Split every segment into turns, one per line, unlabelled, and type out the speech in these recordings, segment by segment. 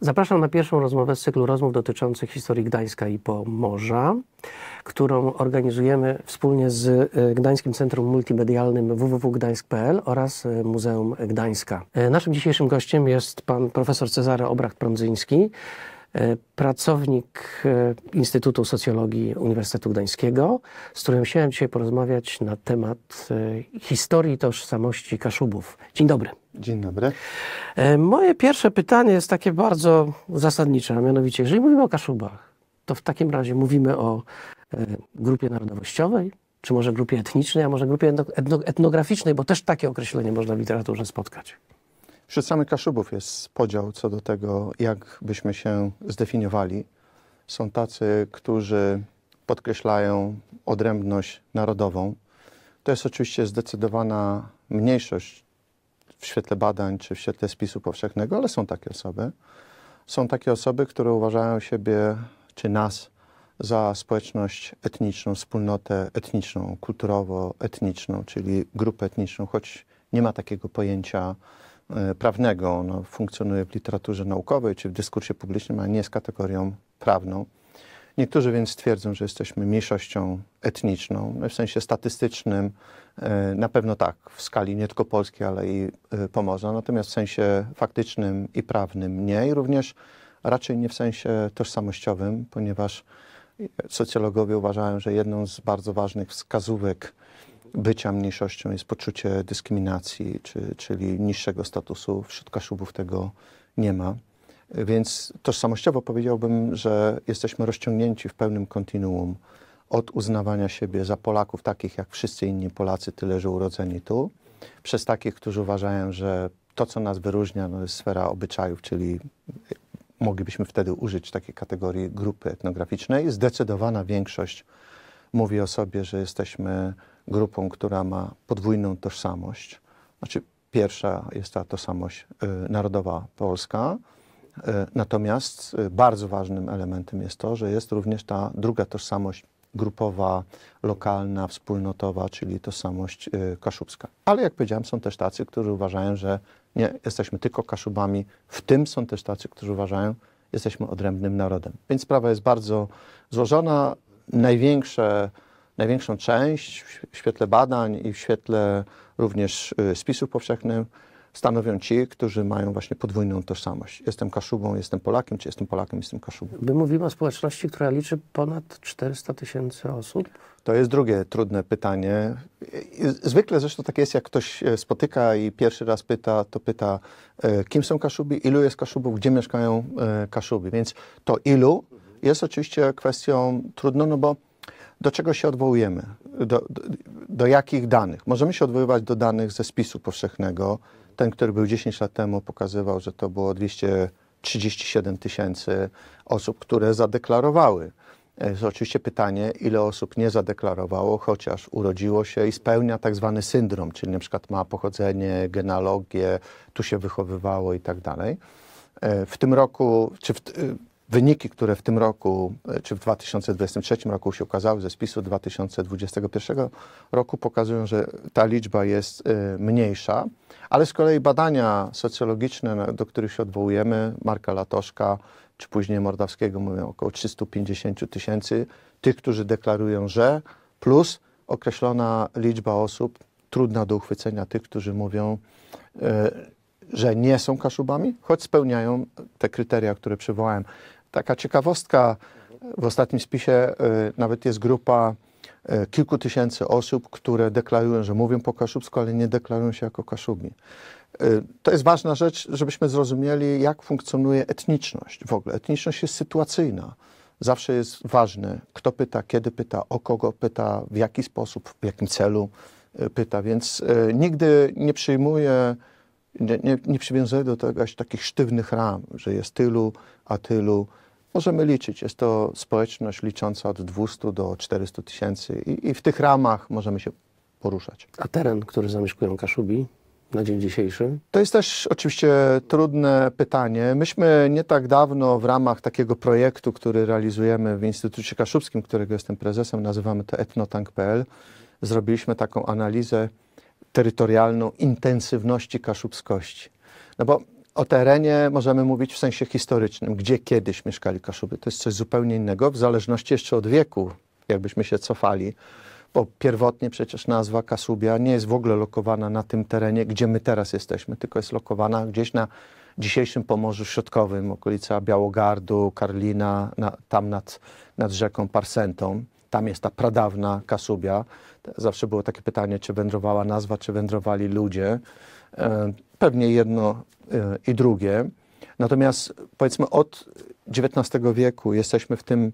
Zapraszam na pierwszą rozmowę z cyklu rozmów dotyczących historii Gdańska i Pomorza, którą organizujemy wspólnie z e, Gdańskim Centrum Multimedialnym www.gdańsk.pl oraz e, Muzeum Gdańska. E, naszym dzisiejszym gościem jest pan profesor Cezary Obracht-Prądzyński, E, pracownik e, Instytutu Socjologii Uniwersytetu Gdańskiego, z którym chciałem dzisiaj porozmawiać na temat e, historii tożsamości Kaszubów. Dzień dobry. Dzień dobry. Moje pierwsze pytanie jest takie bardzo zasadnicze, a mianowicie, jeżeli mówimy o Kaszubach, to w takim razie mówimy o grupie narodowościowej, czy może grupie etnicznej, a może grupie etnograficznej, bo też takie określenie można w literaturze spotkać. Wśród samych Kaszubów jest podział
co do tego, jak byśmy się zdefiniowali. Są tacy, którzy podkreślają odrębność narodową. To jest oczywiście zdecydowana mniejszość w świetle badań czy w świetle spisu powszechnego, ale są takie osoby. Są takie osoby, które uważają siebie czy nas za społeczność etniczną, wspólnotę etniczną, kulturowo-etniczną, czyli grupę etniczną, choć nie ma takiego pojęcia E, prawnego. Ono funkcjonuje w literaturze naukowej czy w dyskursie publicznym, ale nie jest kategorią prawną. Niektórzy więc twierdzą, że jesteśmy mniejszością etniczną, no w sensie statystycznym e, na pewno tak, w skali nie tylko polskiej, ale i e, Pomorza, natomiast w sensie faktycznym i prawnym nie i również raczej nie w sensie tożsamościowym, ponieważ socjologowie uważają, że jedną z bardzo ważnych wskazówek bycia mniejszością jest poczucie dyskryminacji, czy, czyli niższego statusu. Wśród kaszubów tego nie ma. Więc tożsamościowo powiedziałbym, że jesteśmy rozciągnięci w pełnym kontinuum od uznawania siebie za Polaków, takich jak wszyscy inni Polacy, tyle że urodzeni tu, przez takich, którzy uważają, że to, co nas wyróżnia, no, jest sfera obyczajów, czyli moglibyśmy wtedy użyć takiej kategorii grupy etnograficznej. Zdecydowana większość mówi o sobie, że jesteśmy grupą, która ma podwójną tożsamość. Znaczy, pierwsza jest ta tożsamość y, narodowa polska, y, natomiast y, bardzo ważnym elementem jest to, że jest również ta druga tożsamość grupowa, lokalna, wspólnotowa, czyli tożsamość kaszubska. Ale jak powiedziałem, są też tacy, którzy uważają, że nie, jesteśmy tylko kaszubami, w tym są też tacy, którzy uważają, jesteśmy odrębnym narodem. Więc sprawa jest bardzo złożona. Największe największą część w świetle badań i w świetle również y, spisów powszechnych stanowią ci, którzy mają właśnie podwójną tożsamość. Jestem Kaszubą, jestem Polakiem, czy jestem Polakiem, jestem Kaszubą.
My mówimy o społeczności, która liczy ponad
400 tysięcy osób. To jest drugie trudne pytanie. Zwykle zresztą tak jest, jak ktoś e, spotyka i pierwszy raz pyta, to pyta, e, kim są Kaszubi, ilu jest Kaszubów, gdzie mieszkają e, Kaszubi. Więc to ilu jest oczywiście kwestią trudną, no bo do czego się odwołujemy? Do, do, do, jakich danych? Możemy się odwoływać do danych ze spisu powszechnego. Ten, który był 10 lat temu, pokazywał, że to było 237 tysięcy osób, które zadeklarowały. E, jest oczywiście pytanie, ile osób nie zadeklarowało, chociaż urodziło się i spełnia tak zwany syndrom, czyli na przykład ma pochodzenie, genealogię, tu się wychowywało i tak dalej. E, w tym roku, czy w, Wyniki, które w tym roku, e, czy w 2023 roku się ukazały ze spisu 2021 roku, pokazują, że ta liczba jest e, mniejsza, ale z kolei badania socjologiczne, do których się odwołujemy, Marka Latoszka czy później Mordawskiego, mówią około 350 tysięcy tych, którzy deklarują, że, plus określona liczba osób, trudna do uchwycenia, tych, którzy mówią, e, że nie są kaszubami, choć spełniają te kryteria, które przywołałem. Taka ciekawostka, w ostatnim spisie e, nawet jest grupa e, kilku tysięcy osób, które deklarują, że mówią po kaszubsku, ale nie deklarują się jako kaszubi. E, to jest ważna rzecz, żebyśmy zrozumieli, jak funkcjonuje etniczność w ogóle. Etniczność jest sytuacyjna. Zawsze jest ważne, kto pyta, kiedy pyta, o kogo pyta, w jaki sposób, w jakim celu pyta. Więc nigdy nie przyjmuję, nie, nie, nie przywiązuję do tego aż takich sztywnych ram, że jest tylu a tylu. Możemy liczyć. Jest to społeczność licząca od 200 do 400 tysięcy i, i w tych ramach możemy się poruszać. A teren, który
zamieszkują Kaszubi, na dzień dzisiejszy?
To jest też oczywiście trudne pytanie. Myśmy nie tak dawno w ramach takiego projektu, który realizujemy w Instytucie Kaszubskim, którego jestem prezesem, nazywamy to etnotank.pl, zrobiliśmy taką analizę terytorialną intensywności kaszubskości. No bo o terenie możemy mówić w sensie historycznym, gdzie kiedyś mieszkali Kaszuby. To jest coś zupełnie innego, w zależności jeszcze od wieku, jakbyśmy się cofali, bo pierwotnie przecież nazwa Kasubia nie jest w ogóle lokowana na tym terenie, gdzie my teraz jesteśmy, tylko jest lokowana gdzieś na dzisiejszym Pomorzu Środkowym, okolica Białogardu, Karlina, na, tam nad, nad rzeką Parsentą. Tam jest ta pradawna Kasubia. Zawsze było takie pytanie, czy wędrowała nazwa, czy wędrowali ludzie. E, pewnie jedno e, i drugie. Natomiast powiedzmy od XIX wieku jesteśmy w tym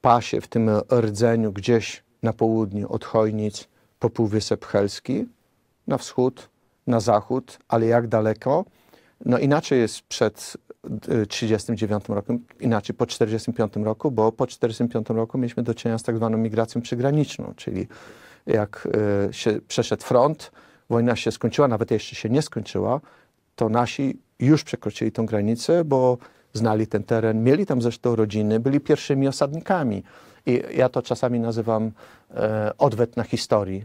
pasie, w tym rdzeniu gdzieś na południu od Chojnic po Półwysep Helski, na wschód, na zachód, ale jak daleko? No inaczej jest przed 1939 e, rokiem, inaczej po 1945 roku, bo po 1945 roku mieliśmy do czynienia z tak zwaną migracją przygraniczną, czyli jak się przeszedł front, wojna się skończyła, nawet jeszcze się nie skończyła, to nasi już przekroczyli tą granicę, bo znali ten teren, mieli tam zresztą rodziny, byli pierwszymi osadnikami. I ja to czasami nazywam e, odwet na historii.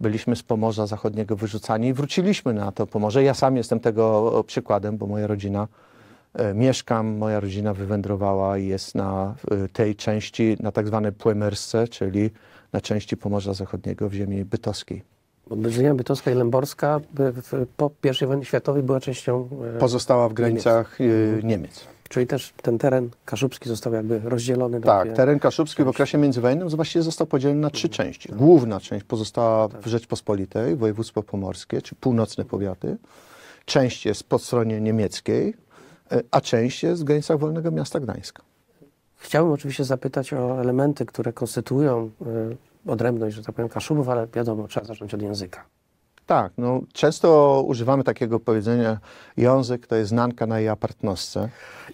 Byliśmy z Pomorza Zachodniego wyrzucani i wróciliśmy na to Pomorze. Ja sam jestem tego przykładem, bo moja rodzina e, mieszkam, moja rodzina wywędrowała i jest na e, tej części, na tak zwanej Płemersce, czyli na części Pomorza Zachodniego w ziemi bytowskiej.
Ziemia Bytowska i Lęborska po I wojnie światowej była częścią. E, pozostała w granicach
Niemiec. Mhm. Niemiec.
Czyli też ten teren kaszubski został jakby rozdzielony. Tak, teren
kaszubski części. w okresie międzywojennym właściwie został podzielony na trzy mhm. części. Główna część pozostała w tak. Rzeczpospolitej, województwo pomorskie, czy północne powiaty. Część jest po stronie niemieckiej, e, a
część jest w granicach Wolnego Miasta Gdańska. Chciałbym oczywiście zapytać o elementy, które konstytuują e, odrębność, że tak powiem, Kaszubów, ale wiadomo, trzeba zacząć od języka.
Tak, no często używamy takiego powiedzenia, język to jest nanka na jej apartnosce.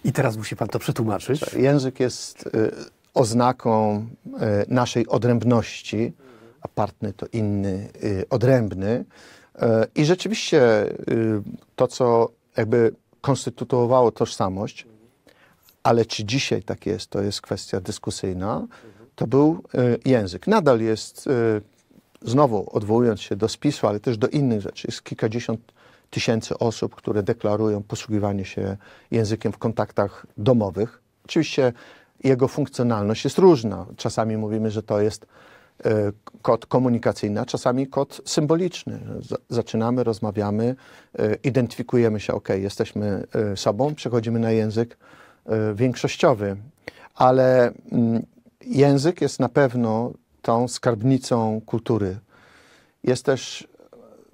I teraz musi pan to przetłumaczyć. Język jest y, oznaką y, naszej odrębności, mhm. apartny to inny, y, odrębny. Y, I rzeczywiście y, to, co jakby konstytuowało tożsamość, ale czy dzisiaj tak jest, to jest kwestia dyskusyjna. Mhm to był e, język. Nadal jest, e, znowu odwołując się do spisu, ale też do innych rzeczy, jest kilkadziesiąt tysięcy osób, które deklarują posługiwanie się językiem w kontaktach domowych. Oczywiście jego funkcjonalność jest różna. Czasami mówimy, że to jest e, kod komunikacyjny, a czasami kod symboliczny. Zaczynamy, rozmawiamy, identyfikujemy się, ok, jesteśmy sobą, przechodzimy na język większościowy, ale mm, Język jest na pewno tą skarbnicą kultury. Jest też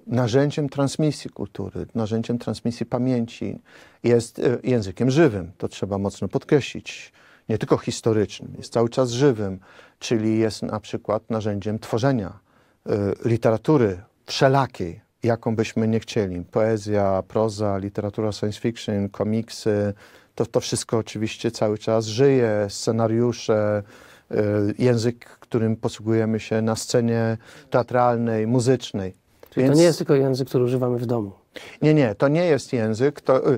narzędziem transmisji kultury, narzędziem transmisji pamięci. Jest e, językiem żywym, to trzeba mocno podkreślić. Nie tylko historycznym, jest cały czas żywym, czyli jest na przykład narzędziem tworzenia e, literatury wszelakiej, jaką byśmy nie chcieli. Poezja, proza, literatura science fiction, komiksy, to, to wszystko oczywiście cały czas żyje, scenariusze, E, język, którym posługujemy się na scenie teatralnej, muzycznej. Czyli Więc... to nie jest tylko język,
który używamy w domu.
Nie, nie, to nie jest język. To, e,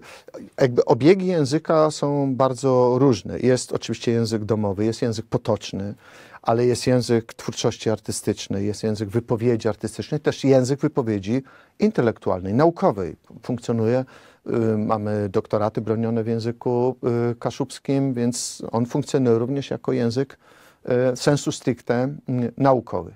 jakby obiegi języka są bardzo różne. Jest oczywiście język domowy, jest język potoczny, ale jest język twórczości artystycznej, jest język wypowiedzi artystycznej, też język wypowiedzi intelektualnej, naukowej. Funkcjonuje, y, mamy doktoraty bronione w języku y, kaszubskim, więc on funkcjonuje również jako język E, sensu stricte mm, naukowy.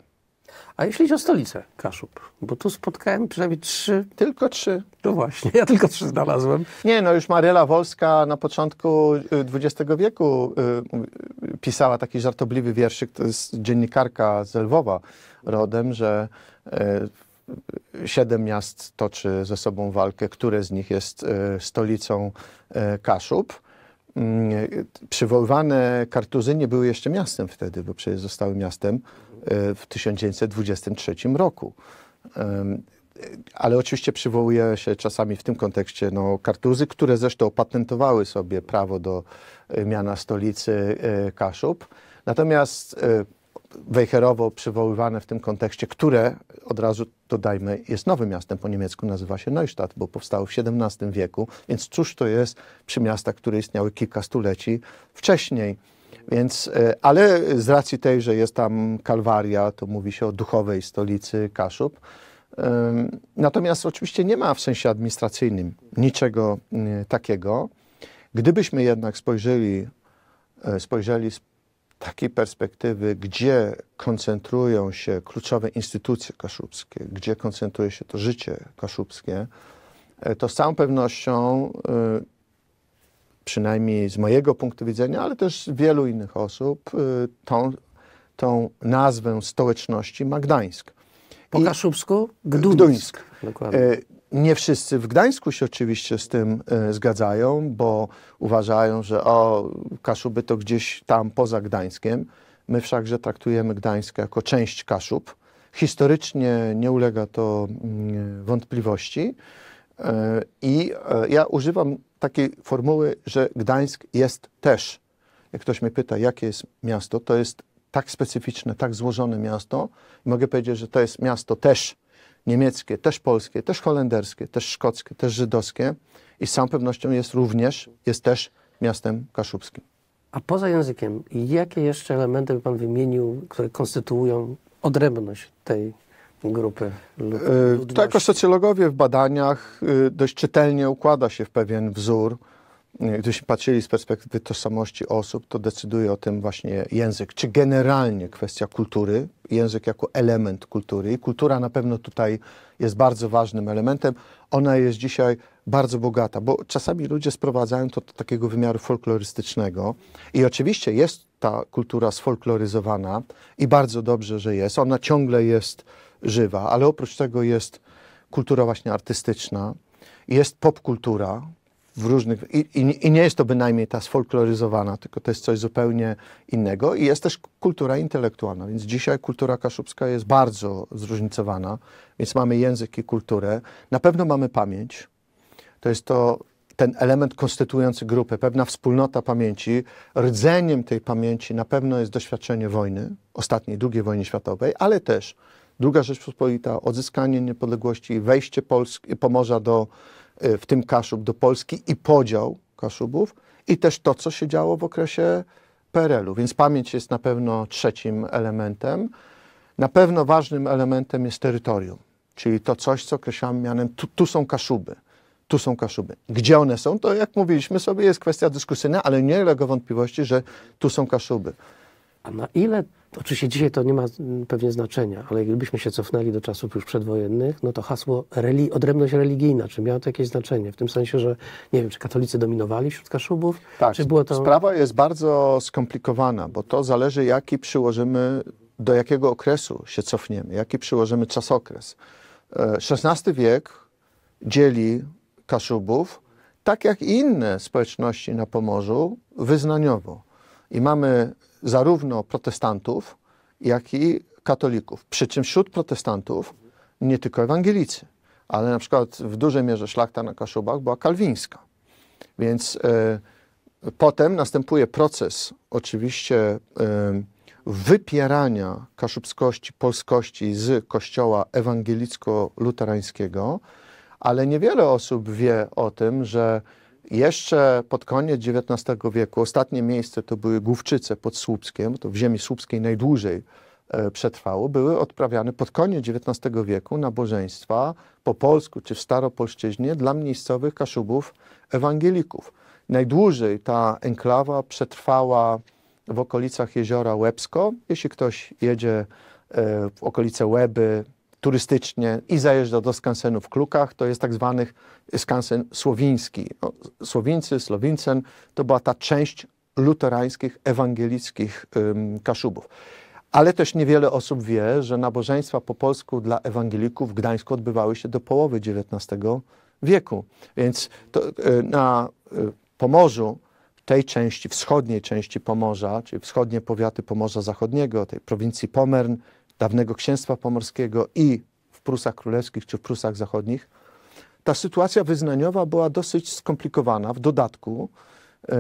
A jeśli chodzi o stolicę Kaszub, bo tu spotkałem przynajmniej
trzy. Tylko trzy. To no właśnie, ja tylko trzy
znalazłem. Nie, no już Maryla Wolska na początku y, XX wieku y, pisała taki żartobliwy wierszyk, to jest dziennikarka z Lwowa rodem, że e, siedem miast toczy ze sobą walkę, które z nich jest e, stolicą Kaszub przywoływane Kartuzy nie były jeszcze miastem wtedy, bo przecież zostały miastem e, w 1923 roku. Ale oczywiście przywołuje się czasami w tym kontekście no, Kartuzy, które zresztą opatentowały sobie prawo do e, miana stolicy e, Kaszub. Natomiast wejherowo przywoływane w tym kontekście, które od razu dodajmy, jest nowym miastem po niemiecku, nazywa się Neustadt, bo powstało w XVII wieku, więc cóż to jest przy miastach, które istniały kilka stuleci wcześniej. Więc, e, ale z racji tej, że jest tam Kalwaria, to mówi się o duchowej stolicy Kaszub. Natomiast oczywiście nie ma w sensie administracyjnym niczego e, takiego. Gdybyśmy jednak spojrzeli, e, spojrzeli takiej perspektywy, gdzie koncentrują się kluczowe instytucje kaszubskie, gdzie koncentruje się to życie kaszubskie, e, to z całą pewnością, e, przynajmniej z mojego punktu widzenia, ale też wielu innych osób, e, tą, tą nazwę stołeczności ma Gdańsk. Po I, kaszubsku? Gduńsk. Gduńsk. Dokładnie. Nie wszyscy w Gdańsku się oczywiście z tym e, zgadzają, bo uważają, że o, Kaszuby to gdzieś tam poza Gdańskiem. My wszakże traktujemy Gdańsk jako część Kaszub. Historycznie nie ulega to mm, wątpliwości. E, I e, ja używam takiej formuły, że Gdańsk jest też. Jak ktoś mnie pyta, jakie jest miasto, to jest tak specyficzne, tak złożone miasto. mogę powiedzieć, że to jest miasto też niemieckie, też polskie, też holenderskie, też szkockie, też żydowskie i z całą pewnością jest również, jest też miastem kaszubskim.
A poza językiem, jakie jeszcze elementy by Pan wymienił, które konstytuują odrębność tej grupy e, tak,
ludności? To jako socjologowie w badaniach e, dość czytelnie układa się w pewien wzór, gdybyśmy patrzyli z perspektywy tożsamości osób, to decyduje o tym właśnie język, czy generalnie kwestia kultury, język jako element kultury. I kultura na pewno tutaj jest bardzo ważnym elementem. Ona jest dzisiaj bardzo bogata, bo czasami ludzie sprowadzają to do takiego wymiaru folklorystycznego. I oczywiście jest ta kultura sfolkloryzowana i bardzo dobrze, że jest. Ona ciągle jest żywa, ale oprócz tego jest kultura właśnie artystyczna, jest popkultura, w różnych. I, i, I, nie jest to bynajmniej ta sfolkloryzowana, tylko to jest coś zupełnie innego. I jest też kultura intelektualna, więc dzisiaj kultura kaszubska jest bardzo zróżnicowana, więc mamy język i kulturę. Na pewno mamy pamięć. To jest to ten element konstytuujący grupę, pewna wspólnota pamięci. Rdzeniem tej pamięci na pewno jest doświadczenie wojny, ostatniej, II wojny światowej, ale też druga Rzeczpospolita, odzyskanie niepodległości, wejście Polski, Pomorza do, Y, w tym Kaszub do Polski i podział Kaszubów i też to, co się działo w okresie PRL-u. Więc pamięć jest na pewno trzecim elementem. Na pewno ważnym elementem jest terytorium, czyli to coś, co określamy mianem tu, tu są Kaszuby. Tu są Kaszuby. Gdzie one są, to jak mówiliśmy sobie, jest kwestia
dyskusyjna, ale nie ulega wątpliwości, że tu są Kaszuby. A na ile, oczywiście dzisiaj to nie ma mm, pewnie znaczenia, ale gdybyśmy się cofnęli do czasów już przedwojennych, no to hasło reli odrębność religijna, czy miało to jakieś znaczenie? W tym sensie, że nie wiem, czy katolicy dominowali wśród kaszubów? Tak, czy było to... sprawa
jest bardzo skomplikowana, bo to zależy jaki przyłożymy, do jakiego okresu się cofniemy, jaki przyłożymy czasokres. XVI e, wiek dzieli Kaszubów, tak jak i inne społeczności na Pomorzu, wyznaniowo. I mamy zarówno protestantów, jak i katolików. Przy czym wśród protestantów nie tylko ewangelicy, ale na przykład w dużej mierze szlachta na Kaszubach była kalwińska. Więc y, potem następuje proces oczywiście y, wypierania kaszubskości, polskości z kościoła ewangelicko-luterańskiego, ale niewiele osób wie o tym, że jeszcze pod koniec XIX wieku ostatnie miejsce to były Główczyce pod Słupskiem, to w ziemi słupskiej najdłużej e, przetrwało, były odprawiane pod koniec XIX wieku nabożeństwa po polsku czy w staropolszczyźnie dla miejscowych kaszubów ewangelików. Najdłużej ta enklawa przetrwała w okolicach jeziora Łebsko. Jeśli ktoś jedzie e, w okolice Łeby, turystycznie i zajeżdża do skansenu w Klukach, to jest tak zwany skansen słowiński. No, Słowińcy, Slowincen to była ta część luterańskich, ewangelickich ym, Kaszubów. Ale też niewiele osób wie, że nabożeństwa po polsku dla ewangelików w Gdańsku odbywały się do połowy XIX wieku. Więc to, y, na y, Pomorzu, tej części, wschodniej części Pomorza, czyli wschodnie powiaty Pomorza Zachodniego, tej prowincji Pomern, dawnego Księstwa Pomorskiego i w Prusach Królewskich czy w Prusach Zachodnich, ta sytuacja wyznaniowa była dosyć skomplikowana. W dodatku, y,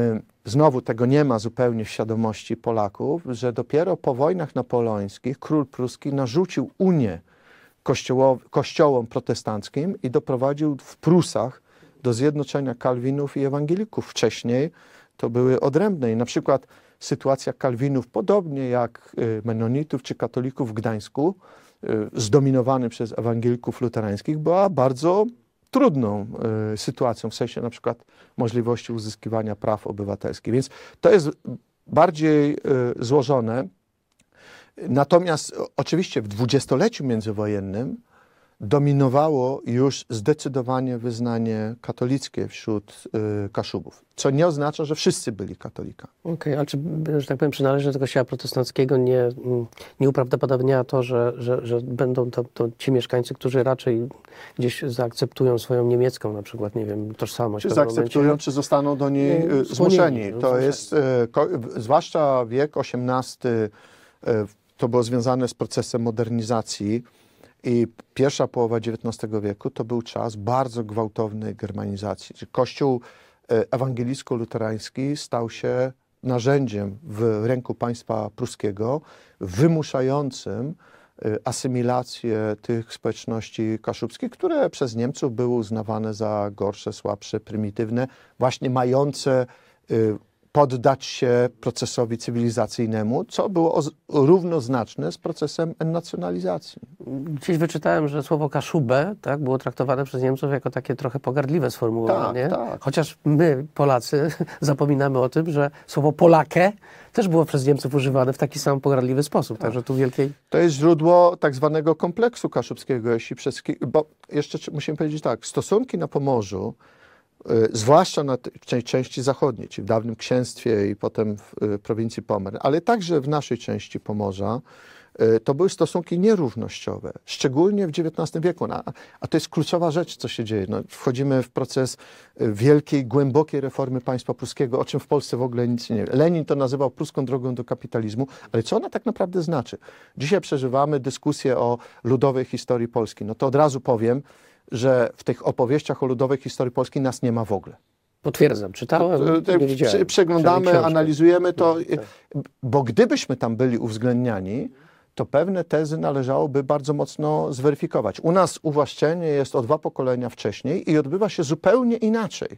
znowu tego nie ma zupełnie w świadomości Polaków, że dopiero po wojnach napoleońskich król pruski narzucił Unię kościołom protestanckim i doprowadził w Prusach do zjednoczenia kalwinów i ewangelików. Wcześniej to były odrębne. I na przykład sytuacja Kalwinów, podobnie jak y, Menonitów czy katolików w Gdańsku, y, zdominowany przez ewangelików luterańskich, była bardzo trudną y, sytuacją, w sensie na przykład możliwości uzyskiwania praw obywatelskich. Więc to jest bardziej złożone. Natomiast oczywiście w dwudziestoleciu międzywojennym dominowało już zdecydowanie wyznanie katolickie wśród y, Kaszubów. Co nie oznacza, że wszyscy byli katolikami.
Okej, okay, czy, że tak powiem, przynależność do kościoła protestanckiego nie, nie uprawdopodobniała to, że, że, że będą to, to, ci mieszkańcy, którzy raczej gdzieś zaakceptują swoją niemiecką na przykład, nie wiem, tożsamość. Czy zaakceptują, momencie, czy
zostaną do niej nie, y, zmuszeni. To zmuszeni. jest, y, ko, zwłaszcza wiek XVIII, y, to było związane z procesem modernizacji, i pierwsza połowa XIX wieku to był czas bardzo gwałtownej germanizacji. Kościół e, ewangelicko-luterański stał się narzędziem w ręku państwa pruskiego, wymuszającym e, asymilację tych społeczności kaszubskich, które przez Niemców były uznawane za gorsze, słabsze, prymitywne, właśnie mające e, poddać się procesowi cywilizacyjnemu, co było równoznaczne
z procesem nacjonalizacji. Gdzieś wyczytałem, że słowo kaszubę tak, było traktowane przez Niemców jako takie trochę pogardliwe sformułowanie. Tak, tak. Chociaż my, Polacy, zapominamy o tym, że słowo Polakę też było przez Niemców używane w taki sam pogardliwy sposób. Tak. Także tu wielkiej...
To jest źródło tak zwanego kompleksu kaszubskiego, jeśli przez... Bo jeszcze musimy powiedzieć tak, stosunki na Pomorzu Y, zwłaszcza na części zachodniej, czyli w dawnym księstwie i potem w y, prowincji Pomer, ale także w naszej części Pomorza, y, to były stosunki nierównościowe, szczególnie w XIX wieku. No, a, to jest kluczowa rzecz, co się dzieje. No, wchodzimy w proces wielkiej, głębokiej reformy państwa pruskiego, o czym w Polsce w ogóle nic nie wie. Lenin to nazywał pruską drogą do kapitalizmu, ale co ona tak naprawdę znaczy? Dzisiaj przeżywamy dyskusję o ludowej historii Polski. No to od razu powiem, że w tych opowieściach o ludowej historii Polski nas nie ma w ogóle. Potwierdzam, czytałem. Prze przeglądamy, analizujemy to, no, bo gdybyśmy tam byli uwzględniani, to pewne tezy należałoby bardzo mocno zweryfikować. U nas uwłaszczenie jest o dwa pokolenia wcześniej i odbywa się zupełnie inaczej.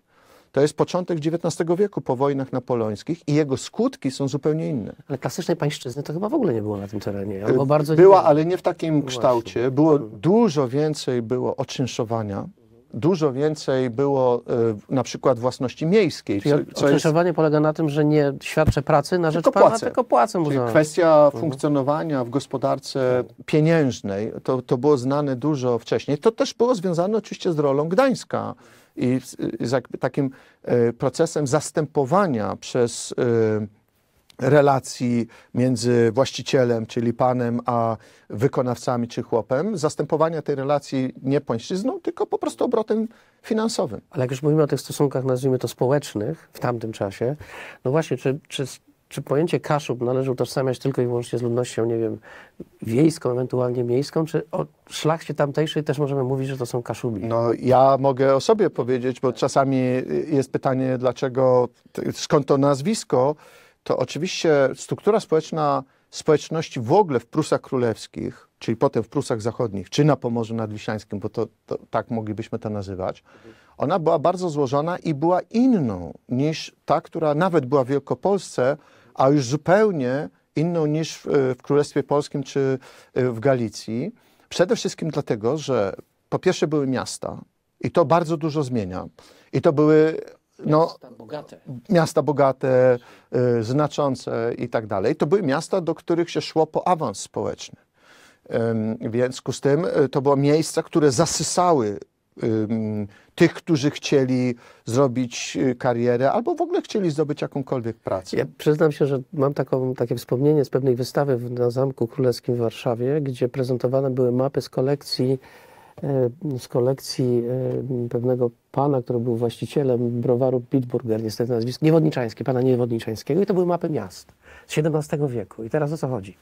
To jest początek XIX wieku po wojnach napoleońskich i jego skutki są zupełnie inne. Ale klasycznej pańszczyzny to chyba w ogóle nie było na tym terenie.
Y, albo bardzo Była, nie...
ale nie w takim kształcie. Było dużo więcej było oczynszowania dużo więcej było y, na przykład własności miejskiej. Czyli jest...
polega na tym, że nie świadczę pracy na rzecz tylko pana, płacę. tylko płacę Czyli kwestia mhm.
funkcjonowania w gospodarce pieniężnej, to, to było znane dużo wcześniej. To też było związane oczywiście z rolą Gdańska i z takim e, procesem zastępowania przez e, relacji między właścicielem, czyli panem, a wykonawcami czy chłopem, zastępowania tej relacji nie pańszczyzną, tylko po prostu obrotem finansowym.
Ale jak już mówimy o tych stosunkach, nazwijmy to społecznych w tamtym czasie, no właśnie, czy, czy czy pojęcie Kaszub należy utożsamiać tylko i wyłącznie z ludnością, nie wiem, wiejską, ewentualnie miejską, czy o szlachcie tamtejszej też możemy mówić, że to są Kaszubi? No ja mogę o sobie powiedzieć, bo czasami jest pytanie, dlaczego,
skąd to nazwisko, to oczywiście struktura społeczna społeczności w ogóle w Prusach Królewskich, czyli potem w Prusach Zachodnich, czy na Pomorzu Nadwiślańskim, bo to, to, tak moglibyśmy to nazywać, ona była bardzo złożona i była inną niż ta, która nawet była w Wielkopolsce, a już zupełnie inną niż w, w Królestwie Polskim czy e, w Galicji. Przede wszystkim dlatego, że po pierwsze były miasta i to bardzo dużo zmienia. I to były no, miasta bogate, miasta bogate y, znaczące i tak dalej. To były miasta, do których się szło po awans społeczny. w związku z tym e, to były miejsca, które zasysały Y, tych, którzy chcieli zrobić y, karierę albo w ogóle chcieli zdobyć jakąkolwiek pracę. Ja
przyznam się, że mam taką, takie wspomnienie z pewnej wystawy na Zamku Królewskim w Warszawie, gdzie prezentowane były mapy z kolekcji y, z kolekcji pewnego pana, który był właścicielem browaru Bitburger, niestety nazwisko, Niewodniczański, pana Niewodniczańskiego i to były mapy miast z XVII wieku. I teraz o co chodzi?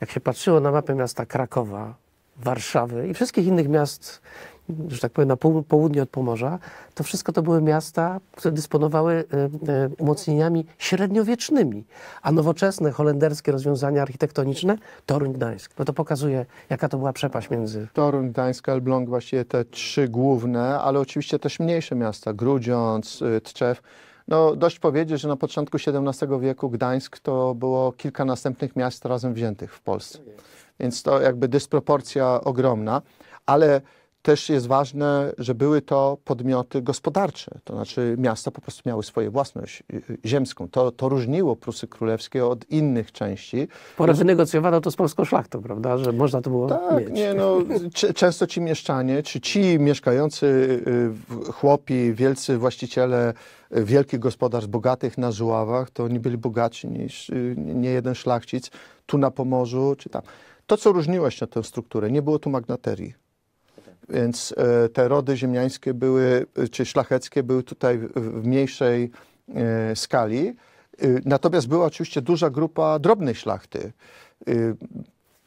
Jak się patrzyło na mapę miasta Krakowa, Warszawy i wszystkich innych miast że tak powiem, na południe od Pomorza, to wszystko to były miasta, które dysponowały e, e, umocnieniami średniowiecznymi, a nowoczesne holenderskie rozwiązania architektoniczne Toruń, Gdańsk. No to pokazuje, jaka to była przepaść między...
Toruń, Gdańsk,
Elbląg, właściwie te trzy
główne, ale oczywiście też mniejsze miasta, Grudziądz, y, Tczew. No, dość powiedzieć, że na początku XVII wieku Gdańsk to było kilka następnych miast razem wziętych w Polsce. Więc to jakby dysproporcja ogromna, ale też jest ważne, że były to podmioty gospodarcze, to znaczy miasta po prostu miały swoją własność y, y, ziemską. To, to różniło Prusy Królewskie od innych części. Bo wynegocjowano to z polską
szlachtą, prawda, że można to było tak, mieć. Nie,
no, często ci mieszczanie, czy ci mieszkający y, chłopi, wielcy właściciele wielkich gospodarstw bogatych na Żuławach, to oni byli bogatsi niż nie jeden szlachcic tu na Pomorzu, czy tam. To, co różniło się tę strukturę, nie było tu magnaterii więc e, te rody ziemiańskie były, e, czy szlacheckie były tutaj w mniejszej e, skali. Natomiast była oczywiście duża grupa drobnej szlachty,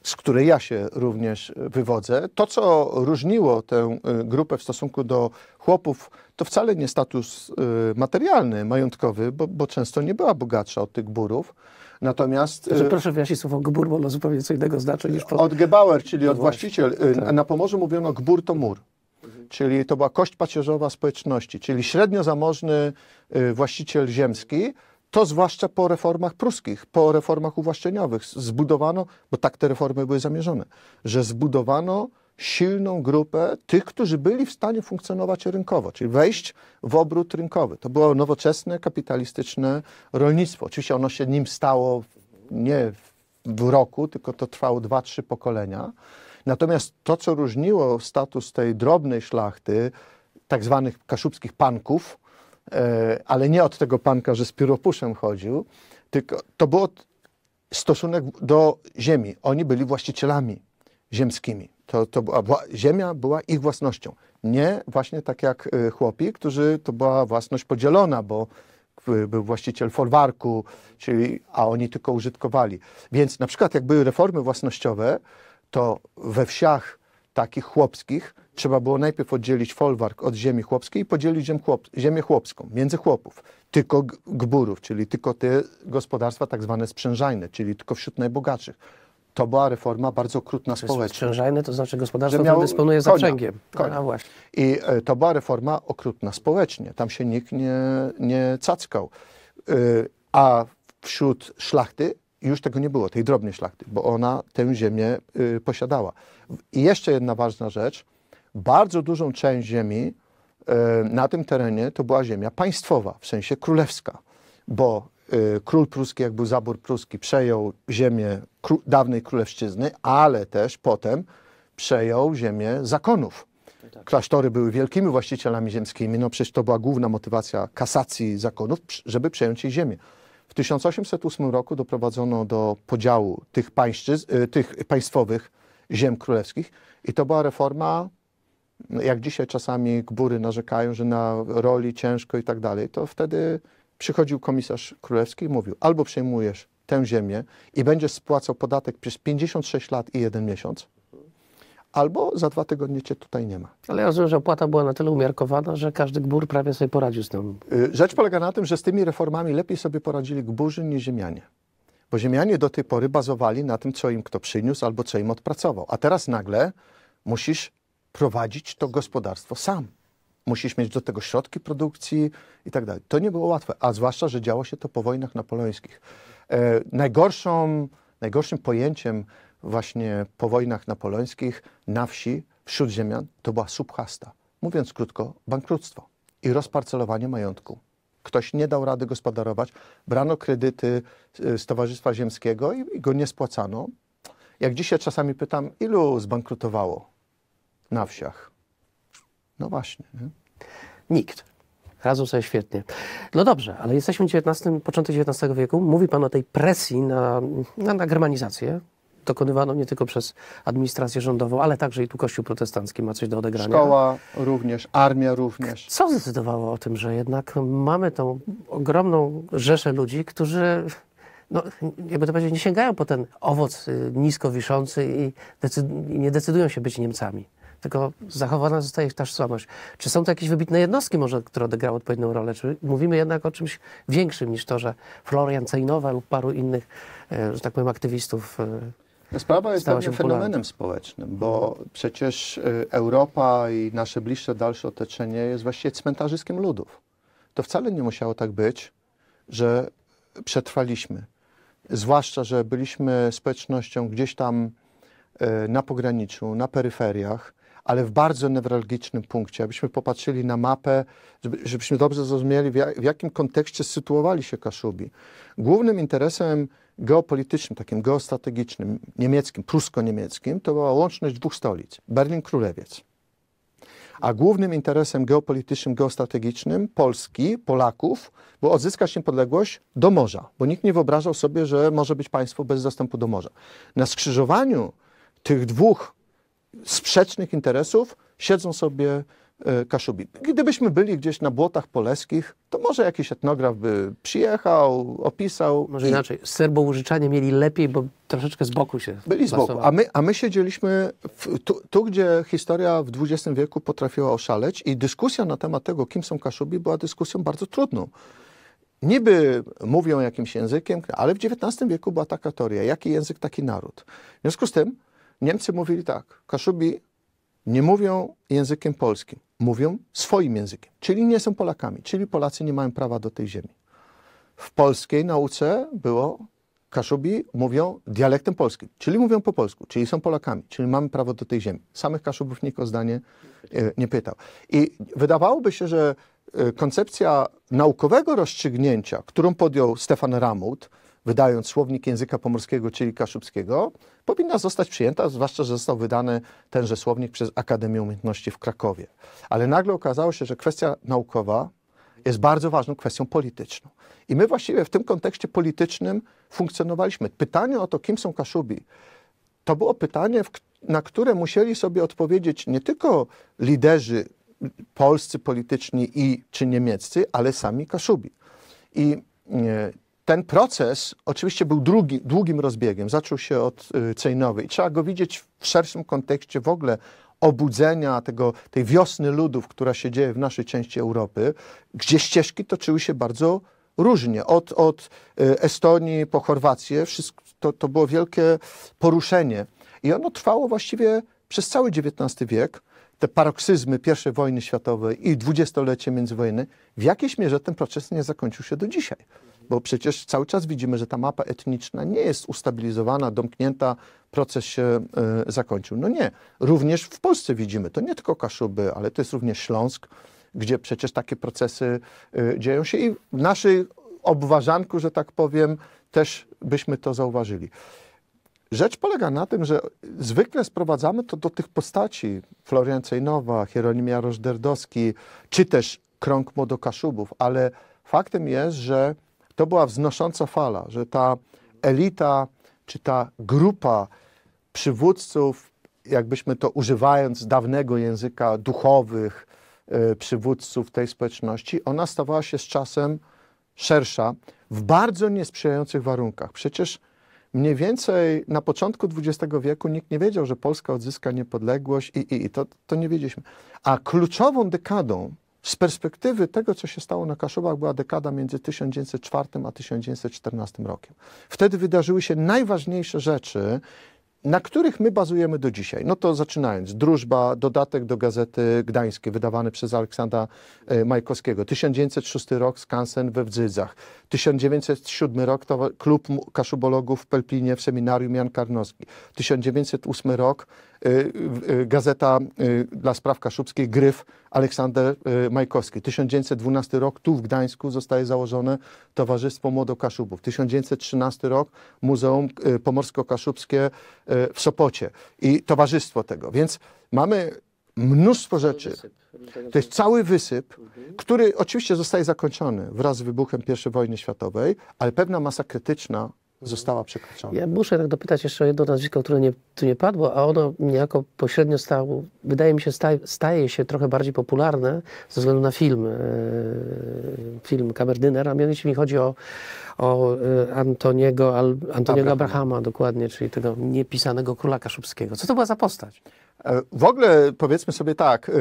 z której ja się również wywodzę. To, co różniło tę grupę w stosunku do chłopów, to wcale nie status materialny, majątkowy, bo, bo często nie była bogatsza od tych burów Natomiast... Proszę, e, proszę wyjaśnić
słowo gbur, bo ono zupełnie co innego
znaczy niż... Pod... Od Gebauer, czyli no od właściciel. Y, tak. Na Pomorzu mówiono gbur to mur mhm. czyli to była kość pacierzowa społeczności, czyli średnio zamożny y, właściciel ziemski. To zwłaszcza po reformach pruskich, po reformach uwłaszczeniowych zbudowano, bo tak te reformy były zamierzone, że zbudowano silną grupę tych, którzy byli w stanie funkcjonować rynkowo, czyli wejść w obrót rynkowy. To było nowoczesne, kapitalistyczne rolnictwo. Oczywiście ono się nim stało nie w roku, tylko to trwało dwa, trzy pokolenia. Natomiast to, co różniło status tej drobnej szlachty, tak zwanych kaszubskich panków, e, ale nie od tego panka, że z pióropuszem chodził, tylko to było stosunek do ziemi. Oni byli właścicielami ziemskimi. To, to była, była, ziemia była ich własnością. Nie właśnie tak jak y, chłopi, którzy to była własność podzielona, bo y, był właściciel folwarku, czyli, a oni tylko użytkowali. Więc na przykład jak były reformy własnościowe, to we wsiach takich chłopskich trzeba było najpierw oddzielić folwark od ziemi chłopskiej i podzielić ziem chłop, ziemię chłopską między chłopów, tylko gburów, czyli tylko te gospodarstwa tak zwane sprzężajne, czyli tylko wśród najbogatszych to była reforma bardzo krutna to społecznie. Sprzężajne, to znaczy gospodarstwo, które dysponuje konia, zaprzęgiem. Konia. No, no właśnie. I e, to była reforma okrutna społecznie. Tam się nikt nie, nie cackał. E, a wśród szlachty już tego nie było, tej drobnej szlachty, bo ona tę ziemię e, posiadała. I jeszcze jedna ważna rzecz. Bardzo dużą część ziemi na tym terenie to była ziemia państwowa, w sensie królewska, bo Y, król pruski, jak był zabór pruski, przejął ziemię dawnej królewszczyzny, ale też potem przejął ziemię zakonów. No tak. Klasztory były wielkimi właścicielami ziemskimi, no przecież to była główna motywacja kasacji zakonów, żeby przejąć jej ziemię. W 1808 roku doprowadzono do podziału tych, y, tych państwowych ziem królewskich i to była reforma jak dzisiaj czasami gbury narzekają, że na roli ciężko i tak dalej, to wtedy Przychodził komisarz królewski i mówił, albo przejmujesz tę ziemię i będziesz spłacał podatek przez 56 lat i jeden miesiąc, albo za dwa tygodnie cię tutaj nie ma.
Ale ja rozumiem, że opłata
była na tyle umiarkowana, że każdy gbur prawie sobie poradził z tym. Y, rzecz polega na tym, że z tymi reformami lepiej sobie poradzili gburzy niż ziemianie. Bo ziemianie do tej pory bazowali na tym, co im kto przyniósł albo co im odpracował. A teraz nagle musisz prowadzić to gospodarstwo sam musisz mieć do tego środki produkcji i tak dalej. To nie było łatwe, a zwłaszcza, że działo się to po wojnach napoleońskich. E, najgorszą, najgorszym pojęciem właśnie po wojnach napoleońskich na wsi wśród ziemian to była subhasta. Mówiąc krótko, bankructwo i rozparcelowanie majątku. Ktoś nie dał rady gospodarować, brano kredyty e, z Towarzystwa Ziemskiego i go nie spłacano. Jak dzisiaj czasami pytam, ilu zbankrutowało na wsiach? No
właśnie. Nie? Nikt. Radzą sobie świetnie. No dobrze, ale jesteśmy w XIX, początek XIX wieku. Mówi Pan o tej presji na, na, na germanizację, dokonywano nie tylko przez administrację rządową, ale także i tu Kościół protestancki ma coś do odegrania. Szkoła również, armia również. Co zdecydowało o tym, że jednak mamy tą ogromną rzeszę ludzi, którzy, no, jakby to powiedzieć, nie sięgają po ten owoc y, nisko wiszący i, i nie decydują się być Niemcami? tylko zachowana zostaje ich tożsamość. Czy są to jakieś wybitne jednostki może, które odegrały odpowiednią rolę? Czy mówimy jednak o czymś większym niż to, że Florian Cejnowa lub paru innych, e, że tak powiem, aktywistów e, Sprawa
jest pewnie fenomenem społecznym, bo przecież e, Europa i nasze bliższe, dalsze otoczenie jest właściwie cmentarzyskiem ludów. To wcale nie musiało tak być, że przetrwaliśmy. Zwłaszcza, że byliśmy społecznością gdzieś tam na pograniczu, na peryferiach, ale w bardzo newralgicznym punkcie, abyśmy popatrzyli na mapę, żeby, żebyśmy dobrze zrozumieli, w, jak, w jakim kontekście sytuowali się Kaszubi. Głównym interesem geopolitycznym, takim geostrategicznym, niemieckim, prusko-niemieckim, to była łączność dwóch stolic, Berlin-Królewiec. A głównym interesem geopolitycznym, geostrategicznym Polski, Polaków, było odzyskać niepodległość do morza, bo nikt nie wyobrażał sobie, że może być państwo bez dostępu do morza. Na skrzyżowaniu tych dwóch sprzecznych interesów siedzą sobie e, Kaszubi. Gdybyśmy byli gdzieś na błotach poleskich, to może jakiś etnograf by przyjechał, opisał. Może inaczej,
serbołużyczanie mieli lepiej, bo troszeczkę z boku się Byli z boku, a my,
a my siedzieliśmy w, tu, tu, gdzie historia w XX wieku potrafiła oszaleć i dyskusja na temat tego, kim są Kaszubi, była dyskusją bardzo trudną. Niby mówią jakimś językiem, ale w XIX wieku była taka teoria, jaki język, taki naród. W związku z tym Niemcy mówili tak, Kaszubi nie mówią językiem polskim, mówią swoim językiem, czyli nie są Polakami, czyli Polacy nie mają prawa do tej ziemi. W polskiej nauce było, Kaszubi mówią dialektem polskim, czyli mówią po polsku, czyli są Polakami, czyli mamy prawo do tej ziemi. Samych Kaszubów nikt o zdanie e, nie pytał. I wydawałoby się, że e, koncepcja naukowego rozstrzygnięcia, którą podjął Stefan Ramut, wydając słownik języka pomorskiego, czyli kaszubskiego, powinna zostać przyjęta, zwłaszcza, że został wydany tenże słownik przez Akademię Umiejętności w Krakowie. Ale nagle okazało się, że kwestia naukowa jest bardzo ważną kwestią polityczną. I my właściwie w tym kontekście politycznym funkcjonowaliśmy. Pytanie o to, kim są Kaszubi, to było pytanie, na które musieli sobie odpowiedzieć nie tylko liderzy polscy polityczni i czy niemieccy, ale sami Kaszubi. I e, ten proces oczywiście był drugi, długim rozbiegiem, zaczął się od y, Cejnowej i trzeba go widzieć w szerszym kontekście w ogóle obudzenia, tego, tej wiosny ludów, która się dzieje w naszej części Europy, gdzie ścieżki toczyły się bardzo różnie. Od, od y, Estonii po Chorwację wszystko, to, to było wielkie poruszenie. I ono trwało właściwie przez cały XIX wiek. Te paroksyzmy I wojny światowej i dwudziestolecie międzywojennej, w jakiejś mierze ten proces nie zakończył się do dzisiaj. Bo przecież cały czas widzimy, że ta mapa etniczna nie jest ustabilizowana, domknięta, proces się y, zakończył. No nie. Również w Polsce widzimy to nie tylko Kaszuby, ale to jest również Śląsk, gdzie przecież takie procesy y, dzieją się i w naszej obważanku, że tak powiem, też byśmy to zauważyli. Rzecz polega na tym, że zwykle sprowadzamy to do tych postaci Florian Cejnowa, Hieronim Jarosz Derdowski, czy też Krąg Kaszubów, ale faktem jest, że to była wznosząca fala, że ta elita czy ta grupa przywódców, jakbyśmy to używając dawnego języka duchowych, e, przywódców tej społeczności, ona stawała się z czasem szersza w bardzo niesprzyjających warunkach. Przecież mniej więcej na początku XX wieku nikt nie wiedział, że Polska odzyska niepodległość i, i, i to, to nie wiedzieliśmy. A kluczową dekadą z perspektywy tego, co się stało na Kaszubach, była dekada między 1904 a 1914 rokiem. Wtedy wydarzyły się najważniejsze rzeczy, na których my bazujemy do dzisiaj. No to zaczynając, drużba, dodatek do Gazety Gdańskiej, wydawany przez Aleksandra e, Majkowskiego, 1906 rok, skansen we Wdzydzach, 1907 rok, to klub kaszubologów w Pelpinie w seminarium Jan Karnowski, 1908 rok, Y, y, gazeta y, dla spraw kaszubskiej Gryf Aleksander Majkowski. 1912 rok tu w Gdańsku zostaje założone Towarzystwo Młodokaszubów. 1913 rok Muzeum Pomorsko-Kaszubskie w Sopocie i towarzystwo tego. Więc mamy mnóstwo rzeczy. Tak to jest cały wysyp, mhm. który oczywiście zostaje zakończony wraz z wybuchem I wojny światowej, ale pewna masa krytyczna została przekroczona. Ja
muszę tak dopytać jeszcze o jedno nazwisko, które nie, tu nie padło, a ono niejako pośrednio stało, wydaje mi się, staje, się trochę bardziej popularne ze względu na film, e, film Kamerdyner, a mianowicie mi chodzi o, o e, Antoniego, Antoniego Abrahama. Abrahama, dokładnie, czyli tego niepisanego króla kaszubskiego. Co to była za postać? E, w ogóle powiedzmy sobie tak,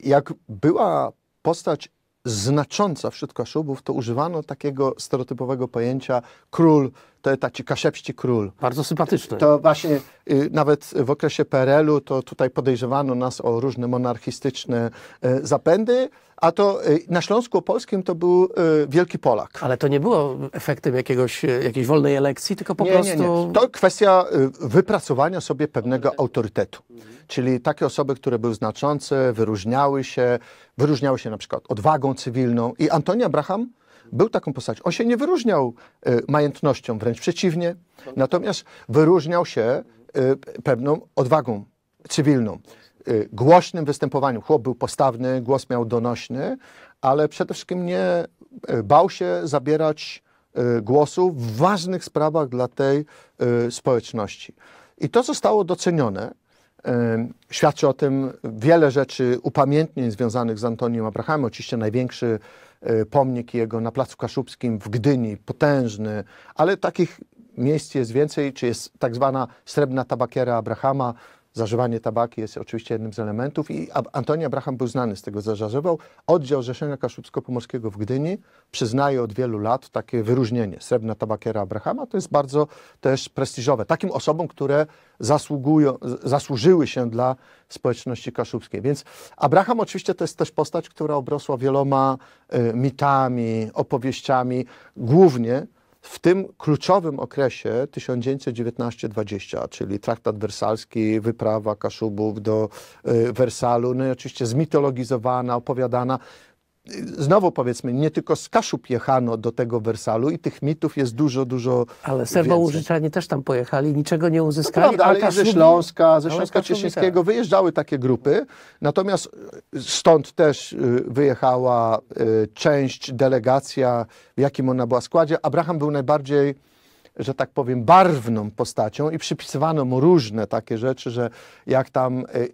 jak
była postać znacząca wśród Kaszubów, to używano takiego stereotypowego pojęcia król to taki kaszepści król.
Bardzo sympatyczny.
To właśnie y, nawet w okresie PRL-u to tutaj podejrzewano nas o różne monarchistyczne y, zapędy, a to y, na Śląsku Polskim to był Wielki Polak.
Ale to nie było efektem jakiegoś, jakiejś wolnej elekcji, tylko po nie, prostu... Nie, nie. To kwestia wypracowania
sobie pewnego autorytetu. Czyli takie osoby, które były znaczące, wyróżniały się, wyróżniały się na przykład odwagą cywilną i Antonia Bracham był taką postacią. On się nie wyróżniał y, e, majątnością, wręcz przeciwnie, natomiast wyróżniał się y, pewną odwagą cywilną, y, głośnym występowaniem. Chłop był postawny, głos miał donośny, ale przede wszystkim nie bał się zabierać głosu w ważnych sprawach dla tej społeczności. I to zostało docenione Świadczy o tym wiele rzeczy upamiętnień związanych z Antoniem Abrahamem. Oczywiście największy e, pomnik jego na Placu Kaszubskim w Gdyni, potężny, ale takich miejsc jest więcej, czy jest tak zwana srebrna tabakiera Abrahama, Zażywanie tabaki jest oczywiście jednym z elementów i Antoni Abraham był znany z tego, że zażywał. Oddział Rzeszenia Kaszubsko-Pomorskiego w Gdyni przyznaje od wielu lat takie wyróżnienie. Srebrna tabakiera Abrahama to jest bardzo też prestiżowe. Takim osobom, które zasługują, zasłużyły się dla społeczności kaszubskiej. Więc Abraham oczywiście to jest też postać, która obrosła wieloma e, mitami, opowieściami, głównie w tym kluczowym okresie 1919-20, czyli traktat wersalski, wyprawa Kaszubów do y, Wersalu, no i oczywiście zmitologizowana, opowiadana znowu powiedzmy, nie tylko z Kaszub jechano do tego Wersalu i tych mitów jest dużo, dużo Ale serwoużyczanie
też tam pojechali, niczego nie no uzyskali. No prawda, ale, ale ze Śląska, ze Śląska Cieszyńskiego
wyjeżdżały takie grupy, natomiast y, stąd też y, wyjechała y, część, delegacja, w jakim ona była składzie. Abraham był najbardziej że tak powiem, barwną postacią i przypisywano mu różne takie rzeczy, że jak tam y, y,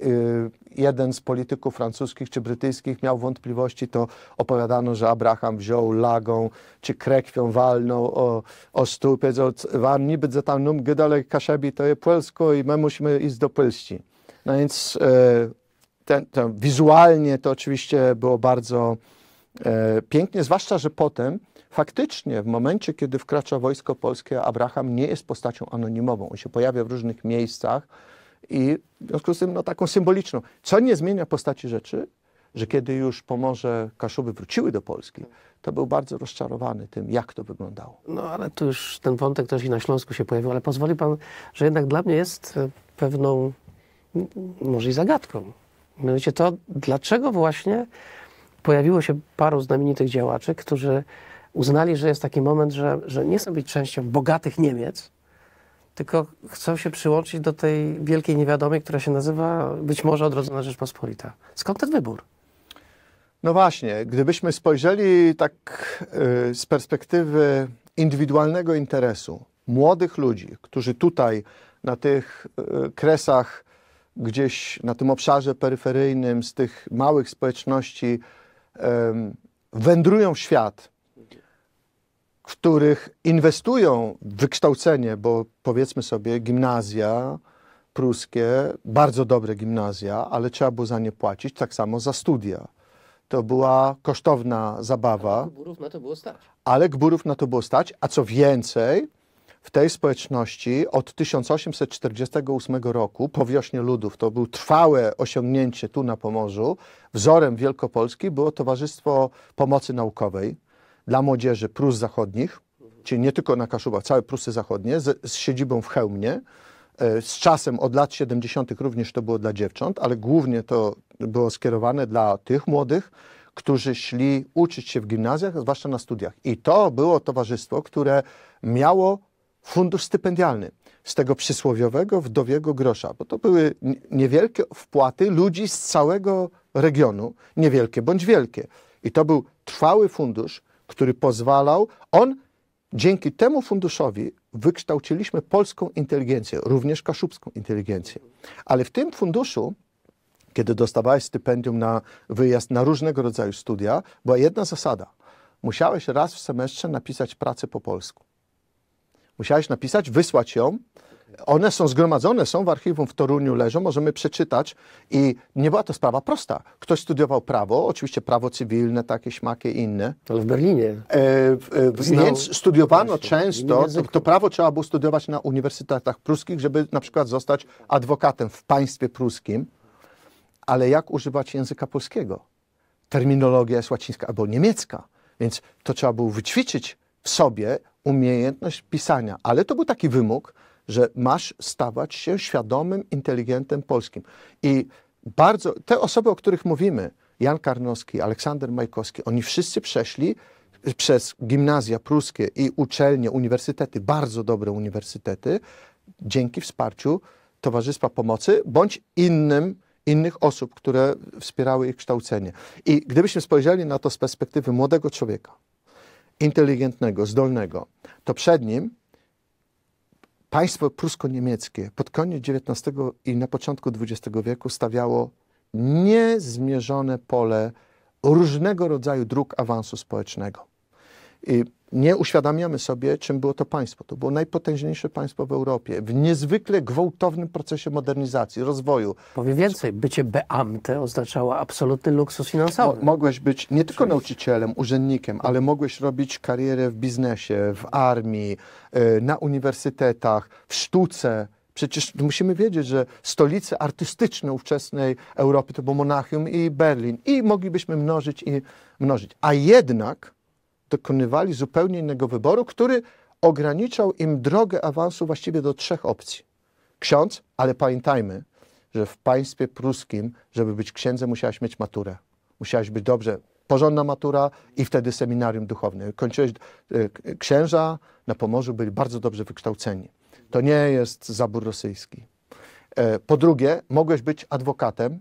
jeden z polityków francuskich czy brytyjskich miał wątpliwości, to opowiadano, że Abraham wziął lagą czy krekwią walną o, o stół, powiedział, wam niby za tam num gydale kaszebi to je Polsko i my musimy iść do Polski. No więc y, ten, ten, wizualnie to oczywiście było bardzo E, pięknie, zwłaszcza, że potem faktycznie w momencie, kiedy wkracza wojsko polskie, Abraham nie jest postacią anonimową. On się pojawia w różnych miejscach i w związku z tym no, taką symboliczną. Co nie zmienia postaci rzeczy, że kiedy już Pomorze Kaszuby wróciły do Polski, to był bardzo rozczarowany tym, jak to wyglądało.
No ale tu już ten wątek też i na Śląsku się pojawił, ale pozwoli pan, że jednak dla mnie jest e, pewną, może i zagadką. Mianowicie to, dlaczego właśnie pojawiło się paru znamienitych działaczy, którzy uznali, że jest taki moment, że, że nie chcą być częścią bogatych Niemiec, tylko chcą się przyłączyć do tej wielkiej niewiadomej, która się nazywa być może Odrodzona Rzeczpospolita. Skąd ten wybór?
No właśnie, gdybyśmy spojrzeli tak y, z perspektywy indywidualnego interesu młodych ludzi, którzy tutaj na tych y, kresach, gdzieś na tym obszarze peryferyjnym, z tych małych społeczności, wędrują w świat, których inwestują w wykształcenie, bo powiedzmy sobie, gimnazja pruskie, bardzo dobre gimnazja, ale trzeba było za nie płacić, tak samo za studia. To była kosztowna zabawa. Ale
gburów na to było stać.
Ale gburów na to było stać, a co więcej, w tej społeczności od 1848 roku, po wiośnie ludów, to było trwałe osiągnięcie tu na Pomorzu, wzorem Wielkopolski było Towarzystwo Pomocy Naukowej dla Młodzieży Prus Zachodnich, czyli nie tylko na Kaszubach, całe Prusy Zachodnie, z, z siedzibą w Chełmie. E, z czasem od lat 70. również to było dla dziewcząt, ale głównie to było skierowane dla tych młodych, którzy szli uczyć się w gimnazjach, zwłaszcza na studiach. I to było towarzystwo, które miało fundusz stypendialny z tego przysłowiowego wdowiego grosza, bo to były niewielkie wpłaty ludzi z całego regionu, niewielkie bądź wielkie. I to był trwały fundusz, który pozwalał, on dzięki temu funduszowi wykształciliśmy polską inteligencję, również kaszubską inteligencję. Ale w tym funduszu kiedy dostawałeś stypendium na wyjazd na różnego rodzaju studia, była jedna zasada. Musiałeś raz w semestrze napisać pracę po polsku. Musiałeś napisać, wysłać ją. One są zgromadzone, są w archiwum w Toruniu, leżą, możemy przeczytać. I nie była to sprawa prosta. Ktoś studiował prawo, oczywiście prawo cywilne, takie śmakie inne. Ale w Berlinie. E, e, Znał... Więc studiowano często, to, to, prawo trzeba było studiować na uniwersytetach pruskich, żeby na przykład zostać adwokatem w państwie pruskim. Ale jak używać języka polskiego? Terminologia jest łacińska albo niemiecka, więc to trzeba było wyćwiczyć w sobie, umiejętność pisania, ale to był taki wymóg, że masz stawać się świadomym inteligentem polskim. I bardzo te osoby, o których mówimy, Jan Karnowski, Aleksander Majkowski, oni wszyscy przeszli przez gimnazja pruskie i uczelnie, uniwersytety, bardzo dobre uniwersytety, dzięki wsparciu Towarzystwa Pomocy bądź innym, innych osób, które wspierały ich kształcenie. I gdybyśmy spojrzeli na to z perspektywy młodego człowieka, inteligentnego, zdolnego, to przed nim państwo prusko-niemieckie pod koniec XIX i na początku XX wieku stawiało niezmierzone pole różnego rodzaju dróg awansu społecznego. I nie uświadamiamy sobie, czym było to państwo. To było najpotężniejsze państwo w Europie w niezwykle gwałtownym procesie modernizacji, rozwoju. Powiem więcej, bycie beamte oznaczało absolutny luksus finansowy. mogłeś być nie tylko nauczycielem, urzędnikiem, ale mogłeś robić karierę w biznesie, w armii, e, na uniwersytetach, w sztuce. Przecież musimy wiedzieć, że stolice artystyczne ówczesnej Europy to było Monachium i Berlin. I moglibyśmy mnożyć i mnożyć. A jednak dokonywali zupełnie innego wyboru, który ograniczał im drogę awansu właściwie do trzech opcji. Ksiądz, ale pamiętajmy, że w państwie pruskim, żeby być księdzem, musiałaś mieć maturę. Musiałaś być dobrze, porządna matura i wtedy seminarium duchowne. Kończyłeś, e, księża na Pomorzu byli bardzo dobrze wykształceni. To nie jest zabór rosyjski. E, po drugie, mogłeś być adwokatem,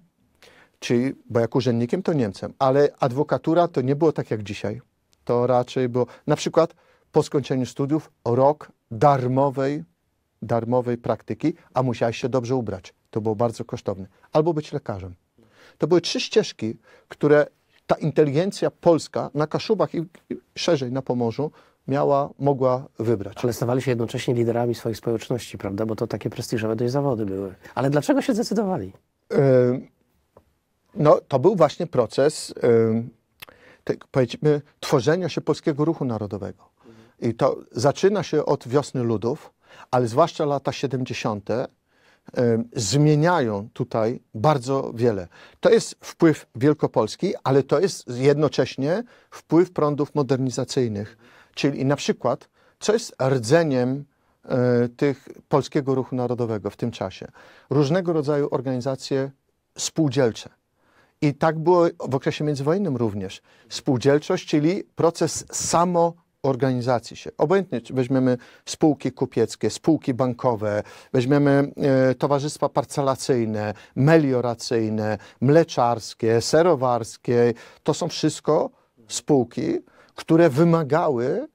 czyli, bo jak urzędnikiem to Niemcem, ale adwokatura to nie było tak jak dzisiaj to raczej było na przykład po skończeniu studiów rok darmowej, darmowej praktyki, a musiałeś się dobrze ubrać. To było bardzo kosztowne. Albo być lekarzem. To były trzy ścieżki, które ta inteligencja polska na Kaszubach i, szerzej na Pomorzu miała, mogła
wybrać. Ale stawali się jednocześnie liderami swoich społeczności, prawda? Bo to takie prestiżowe dość zawody były. Ale dlaczego się zdecydowali? Yy, no, to był właśnie proces...
Yy, te, tak powiedzmy, tworzenia się polskiego ruchu narodowego. I to zaczyna się od wiosny ludów, ale zwłaszcza lata 70. zmieniają tutaj bardzo wiele. To jest wpływ Wielkopolski, ale to jest jednocześnie wpływ prądów modernizacyjnych. Czyli na przykład, co jest rdzeniem e, tych polskiego ruchu narodowego w tym czasie? Różnego rodzaju organizacje spółdzielcze. I tak było w okresie międzywojennym również. Spółdzielczość, czyli proces samoorganizacji się. Obojętnie, czy weźmiemy spółki kupieckie, spółki bankowe, weźmiemy e, towarzystwa parcelacyjne, melioracyjne, mleczarskie, serowarskie. To są wszystko spółki, które wymagały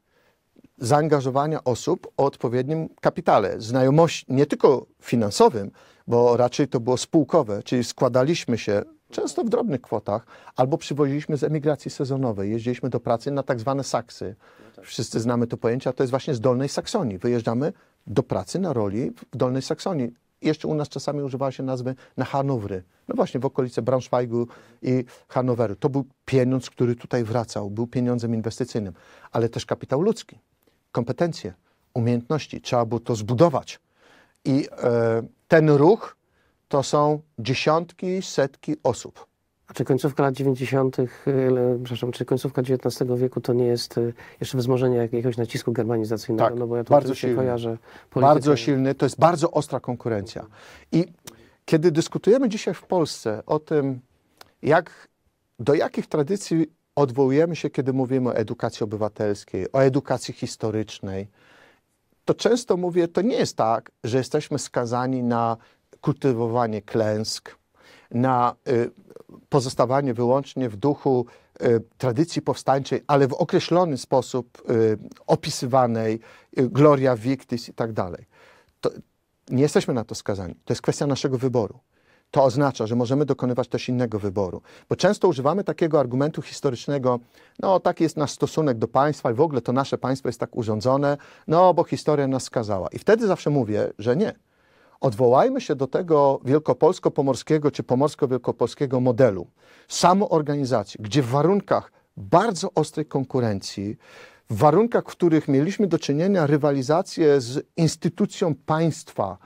zaangażowania osób o odpowiednim kapitale, znajomości nie tylko finansowym, bo raczej to było spółkowe, czyli składaliśmy się często w drobnych kwotach, albo przywoziliśmy z emigracji sezonowej, jeździliśmy do pracy na tak zwane saksy. Wszyscy znamy to pojęcie, a to jest właśnie z Dolnej Saksonii. Wyjeżdżamy do pracy na roli w Dolnej Saksonii. Jeszcze u nas czasami używała się nazwy na Hanowry. No właśnie w okolice Braunschweigu i Hanoweru. To był pieniądz, który tutaj wracał, był pieniądzem inwestycyjnym, ale też kapitał ludzki, kompetencje, umiejętności. Trzeba było to zbudować. I e, ten ruch
to są dziesiątki, setki osób. A czy końcówka lat 90., y, przepraszam, czy końcówka XIX wieku to nie jest y, jeszcze wzmożenie jakiegoś nacisku germanizacyjnego? Tak, no bo ja to bardzo silny. kojarzę. Politykę. Bardzo silny, to jest bardzo ostra konkurencja. I
kiedy dyskutujemy dzisiaj w Polsce o tym, jak, do jakich tradycji odwołujemy się, kiedy mówimy o edukacji obywatelskiej, o edukacji historycznej, to często mówię, to nie jest tak, że jesteśmy skazani na kultywowanie klęsk, na y, pozostawanie wyłącznie w duchu y, tradycji powstańczej, ale w określony sposób y, opisywanej, gloria victis i tak dalej. nie jesteśmy na to skazani. To jest kwestia naszego wyboru. To oznacza, że możemy dokonywać też innego wyboru. Bo często używamy takiego argumentu historycznego, no taki jest nasz stosunek do państwa i w ogóle to nasze państwo jest tak urządzone, no bo historia nas skazała. I wtedy zawsze mówię, że nie Odwołajmy się do tego wielkopolsko-pomorskiego czy pomorsko-wielkopolskiego modelu samoorganizacji, gdzie w warunkach bardzo ostrej konkurencji, w warunkach, w których mieliśmy do czynienia rywalizację z instytucją państwa,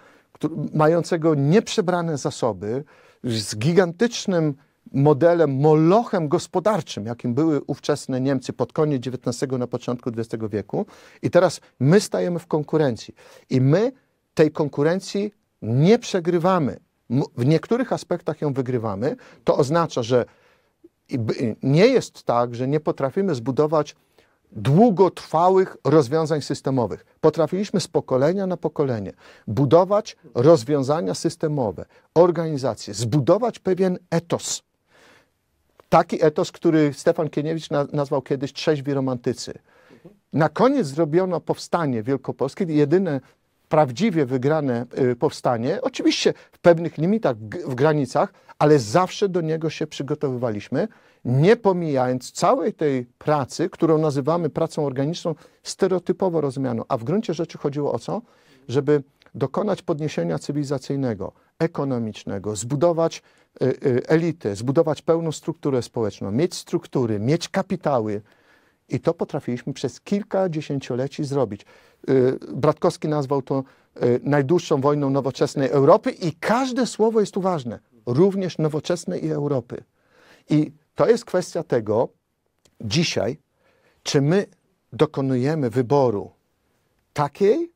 mającego nieprzebrane zasoby, z gigantycznym modelem, molochem gospodarczym, jakim były ówczesne Niemcy pod koniec XIX, na początku XX wieku. I teraz my stajemy w konkurencji. I my tej konkurencji nie przegrywamy, w niektórych aspektach ją wygrywamy, to oznacza, że nie jest tak, że nie potrafimy zbudować długotrwałych rozwiązań systemowych. Potrafiliśmy z pokolenia na pokolenie budować rozwiązania systemowe, organizacje, zbudować pewien etos. Taki etos, który Stefan Kieniewicz nazwał kiedyś trzeźwi romantycy. Na koniec zrobiono powstanie wielkopolskie, jedyne prawdziwie wygrane y, powstanie, oczywiście w pewnych limitach, w granicach, ale zawsze do niego się przygotowywaliśmy, nie pomijając całej tej pracy, którą nazywamy pracą organiczną, stereotypowo rozumianą. A w gruncie rzeczy chodziło o co? Żeby dokonać podniesienia cywilizacyjnego, ekonomicznego, zbudować y, y, elity, zbudować pełną strukturę społeczną, mieć struktury, mieć kapitały, i to potrafiliśmy przez kilka dziesięcioleci zrobić. Y, Bratkowski nazwał to y, najdłuższą wojną nowoczesnej Europy i każde słowo jest tu ważne, również nowoczesnej i Europy. I to jest kwestia tego dzisiaj, czy my dokonujemy wyboru takiej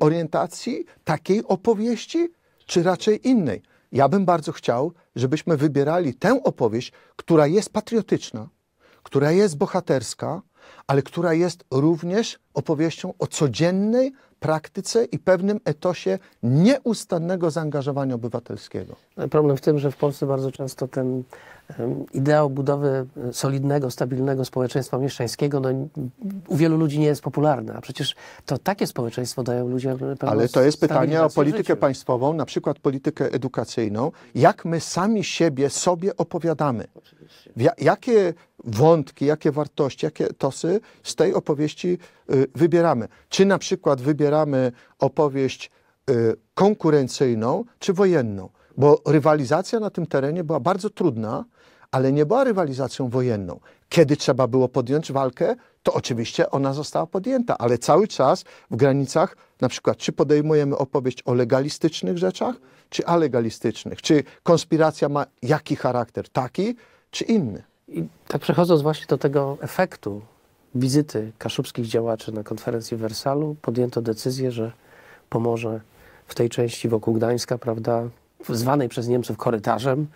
orientacji, takiej opowieści, czy raczej innej. Ja bym bardzo chciał, żebyśmy wybierali tę opowieść, która jest patriotyczna, która jest bohaterska, ale która jest również opowieścią o codziennej praktyce i pewnym etosie nieustannego zaangażowania obywatelskiego.
Problem w tym, że w Polsce bardzo często ten ideał budowy e, solidnego, stabilnego społeczeństwa mieszczańskiego no, u wielu ludzi nie jest popularny, a przecież to takie społeczeństwo dają ludziom e, pewną Ale to jest pytanie o politykę życiu.
państwową, na przykład politykę edukacyjną. Jak my sami siebie sobie opowiadamy? jakie wątki, jakie wartości, jakie tosy z tej opowieści y, wybieramy? Czy na przykład wybieramy opowieść y, konkurencyjną, czy wojenną? bo rywalizacja na tym terenie była bardzo trudna, ale nie była rywalizacją wojenną. Kiedy trzeba było podjąć walkę, to oczywiście ona została podjęta, ale cały czas w granicach, na przykład, czy podejmujemy opowieść o legalistycznych rzeczach, czy alegalistycznych, czy konspiracja ma jaki charakter, taki czy inny. I
tak przechodząc właśnie do tego efektu wizyty kaszubskich działaczy na konferencji w Wersalu, podjęto decyzję, że pomoże w tej części wokół Gdańska, prawda, zwanej przez Niemców korytarzem,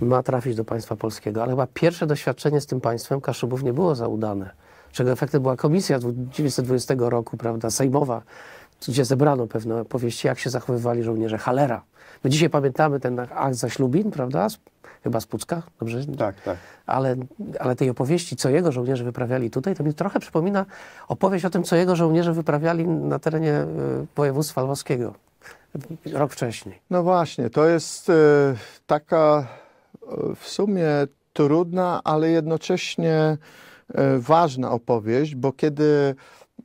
ma trafić do państwa polskiego. Ale chyba pierwsze doświadczenie z tym państwem Kaszubów nie było za udane, czego efektem była komisja z 1920 roku, prawda, sejmowa, gdzie zebrano pewne opowieści, jak się zachowywali żołnierze Halera. My dzisiaj pamiętamy ten akt za ślubin, prawda? chyba z Pucka, dobrze? Tak, tak. Ale, ale tej opowieści, co jego żołnierze wyprawiali tutaj, to mi trochę przypomina opowieść o tym, co jego żołnierze wyprawiali na terenie e, województwa lwowskiego rok wcześniej. No właśnie, to
jest e, taka e, w sumie
trudna, ale
jednocześnie e, ważna opowieść, bo kiedy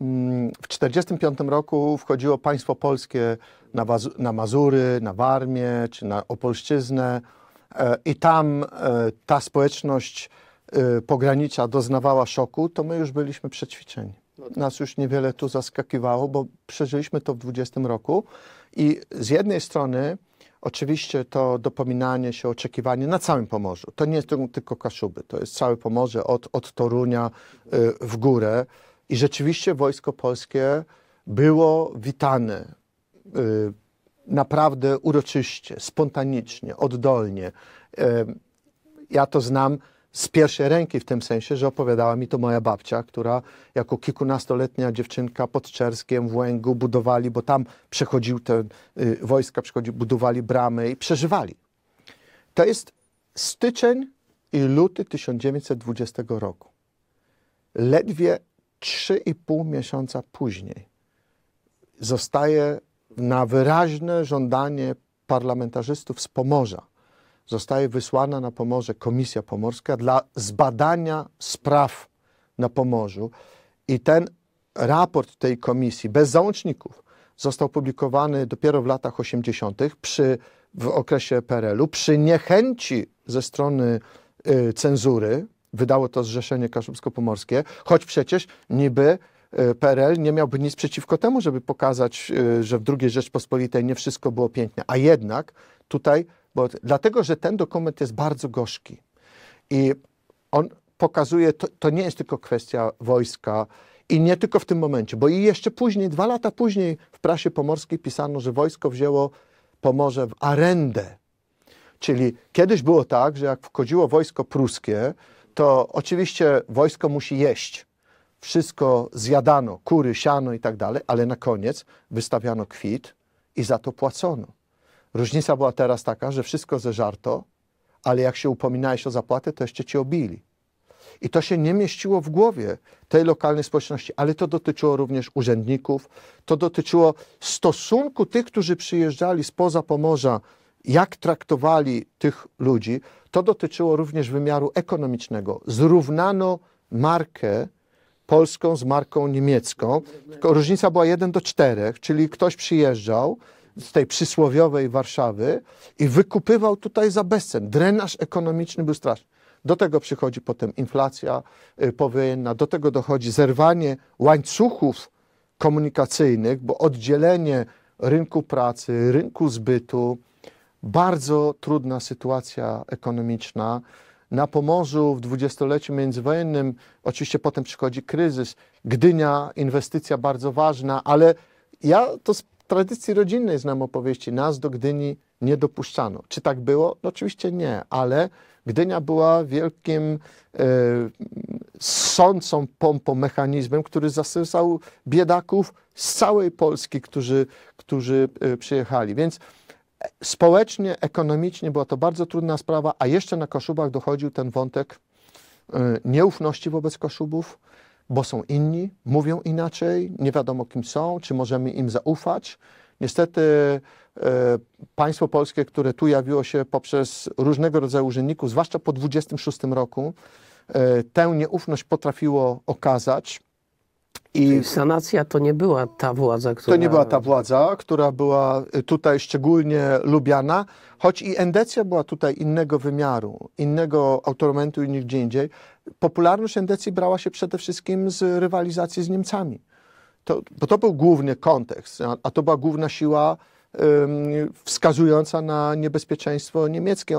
mm, w 1945 roku wchodziło państwo polskie na, na Mazury, na Warmię czy na Opolszczyznę i tam ta społeczność pogranicza doznawała szoku, to my już byliśmy przećwiczeni. No tak. nas już niewiele tu zaskakiwało, bo przeżyliśmy to w 20 roku i z jednej strony oczywiście to dopominanie się, oczekiwanie na całym Pomorzu. To nie jest tylko Kaszuby, to jest całe Pomorze od, od Torunia y, w górę i rzeczywiście Wojsko Polskie było witane y, naprawdę uroczyście, spontanicznie, oddolnie. Y, ja to znam z pierwszej ręki w tym sensie, że opowiadała mi to moja babcia, która jako kilkunastoletnia dziewczynka pod Czerskiem w Łęgu budowali, bo tam przechodził te y, wojska, przechodzi, budowali bramy i przeżywali. To jest styczeń i luty 1920 roku. Ledwie 3,5 miesiąca później zostaje na wyraźne żądanie parlamentarzystów z Pomorza zostaje wysłana na Pomorze Komisja Pomorska dla zbadania spraw na Pomorzu. I ten raport tej komisji bez załączników został publikowany dopiero w latach 80. Przy, w okresie PRL-u, przy niechęci ze strony y, cenzury, wydało to Zrzeszenie Kaszubsko-Pomorskie, choć przecież niby y, PRL nie miałby nic przeciwko temu, żeby pokazać, y, że w II Rzeczpospolitej nie wszystko było piękne. A jednak tutaj bo, dlatego, że ten dokument jest bardzo gorzki i on pokazuje, to, to nie jest tylko kwestia wojska, i nie tylko w tym momencie, bo i jeszcze później, dwa lata później w prasie pomorskiej pisano, że wojsko wzięło Pomorze w arendę. Czyli kiedyś było tak, że jak wchodziło wojsko pruskie, to oczywiście wojsko musi jeść. Wszystko zjadano, kury, siano i tak dalej, ale na koniec wystawiano kwit i za to płacono. Różnica była teraz taka, że wszystko ze żarto, ale jak się upominałeś o zapłatę, to jeszcze cię obili. I to się nie mieściło w głowie tej lokalnej społeczności, ale to dotyczyło również urzędników, to dotyczyło stosunku tych, którzy przyjeżdżali spoza Pomorza, jak traktowali tych ludzi. To dotyczyło również wymiaru ekonomicznego. Zrównano markę polską z marką niemiecką, tylko różnica była 1 do 4, czyli ktoś przyjeżdżał, z tej przysłowiowej Warszawy i wykupywał tutaj za bezcen. Drenaż ekonomiczny był straszny. Do tego przychodzi potem inflacja y, powojenna, do tego dochodzi zerwanie łańcuchów komunikacyjnych, bo oddzielenie rynku pracy, rynku zbytu, bardzo trudna sytuacja ekonomiczna. Na Pomorzu w dwudziestoleciu międzywojennym, oczywiście potem przychodzi kryzys, Gdynia, inwestycja bardzo ważna, ale ja to tradycji rodzinnej znam opowieści. Nas do Gdyni nie dopuszczano. Czy tak było? No, oczywiście nie, ale Gdynia była wielkim e, sącą pompą, mechanizmem, który zasysał biedaków z całej Polski, którzy, którzy e, przyjechali. Więc e, społecznie, ekonomicznie była to bardzo trudna sprawa, a jeszcze na Koszubach dochodził ten wątek e, nieufności wobec Koszubów, bo są inni, mówią inaczej, nie wiadomo kim są, czy możemy im zaufać. Niestety e, państwo polskie, które tu jawiło się poprzez różnego rodzaju urzędników, zwłaszcza po 26 roku, e,
tę nieufność potrafiło okazać. I sanacja to nie była ta władza, która... To nie była ta
władza, która była y, tutaj szczególnie lubiana, choć i endecja była tutaj innego wymiaru, innego autoramentu i nigdzie indziej. Popularność endecji brała się przede wszystkim z rywalizacji z Niemcami. To, bo to był główny kontekst, a, a to była główna siła wskazująca na niebezpieczeństwo niemieckie.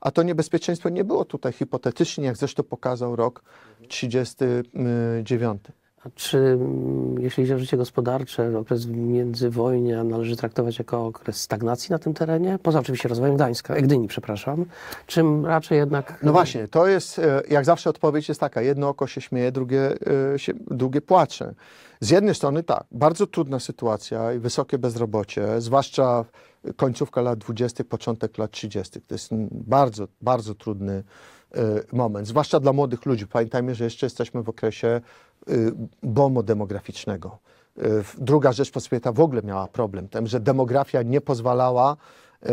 A to niebezpieczeństwo nie było tutaj hipotetycznie, jak zresztą pokazał
rok 1939. Czy mm, jeśli idzie o życie gospodarcze, okres międzywojnia należy traktować jako okres stagnacji na tym terenie? Poza oczywiście rozwojem Gdańska, Gdyni, przepraszam. Czym raczej jednak... No właśnie, to jest, e, jak zawsze odpowiedź
jest taka, jedno oko się śmieje, drugie, e, się, drugie płacze. Z jednej strony tak, bardzo trudna sytuacja i wysokie bezrobocie, zwłaszcza końcówka lat 20., początek lat 30. To jest mm, bardzo, bardzo trudny e, moment, zwłaszcza dla młodych ludzi. Pamiętajmy, że jeszcze jesteśmy w okresie bomu y, demograficznego. Y, druga Rzeczpospolita w ogóle miała problem, tym, że demografia nie pozwalała,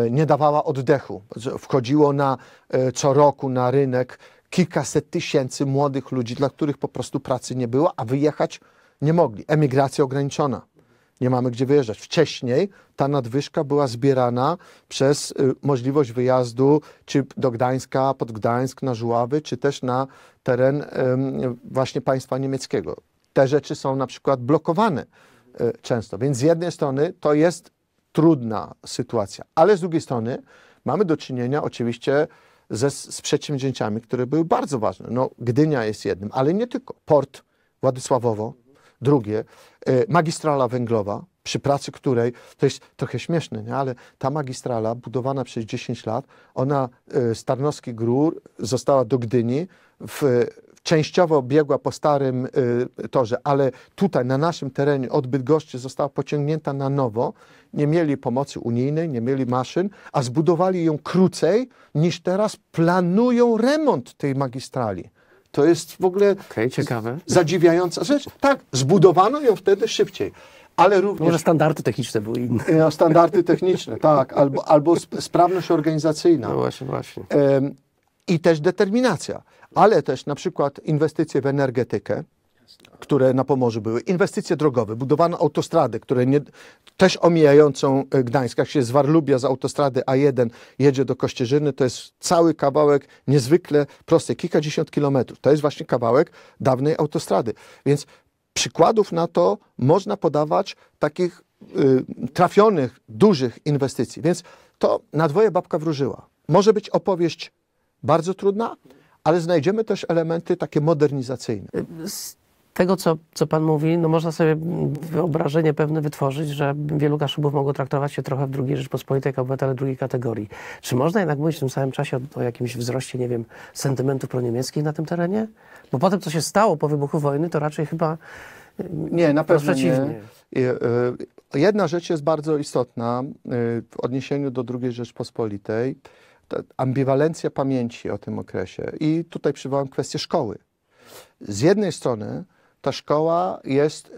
y, nie dawała oddechu. Wchodziło na, co roku na rynek kilkaset tysięcy młodych ludzi, dla których po prostu pracy nie było, a wyjechać nie mogli. Emigracja ograniczona nie mamy gdzie wyjeżdżać. Wcześniej ta nadwyżka była zbierana przez y, możliwość wyjazdu czy do Gdańska, pod Gdańsk, na Żuławy, czy też na teren właśnie państwa niemieckiego. Te rzeczy są na przykład blokowane y, często, więc z jednej strony to jest trudna sytuacja, ale z drugiej strony mamy do czynienia oczywiście ze, z przedsięwzięciami, które były bardzo ważne. No, Gdynia jest jednym, ale nie tylko. Port Władysławowo, Drugie, e, magistrala węglowa, przy pracy której, to jest trochę śmieszne, nie? ale ta magistrala budowana przez 10 lat, ona z e, Tarnowski Gór została do Gdyni, w, częściowo biegła po starym e, torze, ale tutaj na naszym terenie od Bydgoszczy została pociągnięta na nowo. Nie mieli pomocy unijnej, nie mieli maszyn, a zbudowali ją krócej niż teraz planują remont tej magistrali. To jest w ogóle
okay, ciekawe.
zadziwiająca rzecz. Tak, zbudowano ją wtedy szybciej. Ale no również... Może standardy techniczne były inne. E, standardy techniczne, tak, albo, albo sprawność organizacyjna. No właśnie, właśnie. I też determinacja, ale też na przykład inwestycje w energetykę, no. które na Pomorzu były, inwestycje drogowe, budowano autostrady, które nie, też omijającą e, Gdańsk. Jak się z Warlubia z autostrady A1 jedzie do Kościerzyny, to jest cały kawałek niezwykle prosty, kilkadziesiąt kilometrów. To jest właśnie kawałek dawnej autostrady. Więc przykładów na to można podawać takich y, trafionych, dużych inwestycji. Więc to na dwoje babka wróżyła. Może być opowieść bardzo trudna, ale znajdziemy też elementy takie modernizacyjne.
Y, tego, co, co Pan mówi, no można sobie wyobrażenie pewne wytworzyć, że wielu kaszubów mogło traktować się trochę w drugiej Rzeczpospolitej jak obywatele drugiej kategorii. Czy można jednak mówić w tym samym czasie o, o, jakimś wzroście, nie wiem, sentymentów proniemieckich na tym terenie? Bo po tym, co się stało po wybuchu wojny, to raczej chyba y, nie, na pewno przeciwnie.
Nie. Y, jedna rzecz jest bardzo istotna y, w odniesieniu do drugiej Rzeczpospolitej. Ambiwalencja pamięci o tym okresie. I tutaj przywołam kwestię szkoły. Z jednej strony ta szkoła jest y,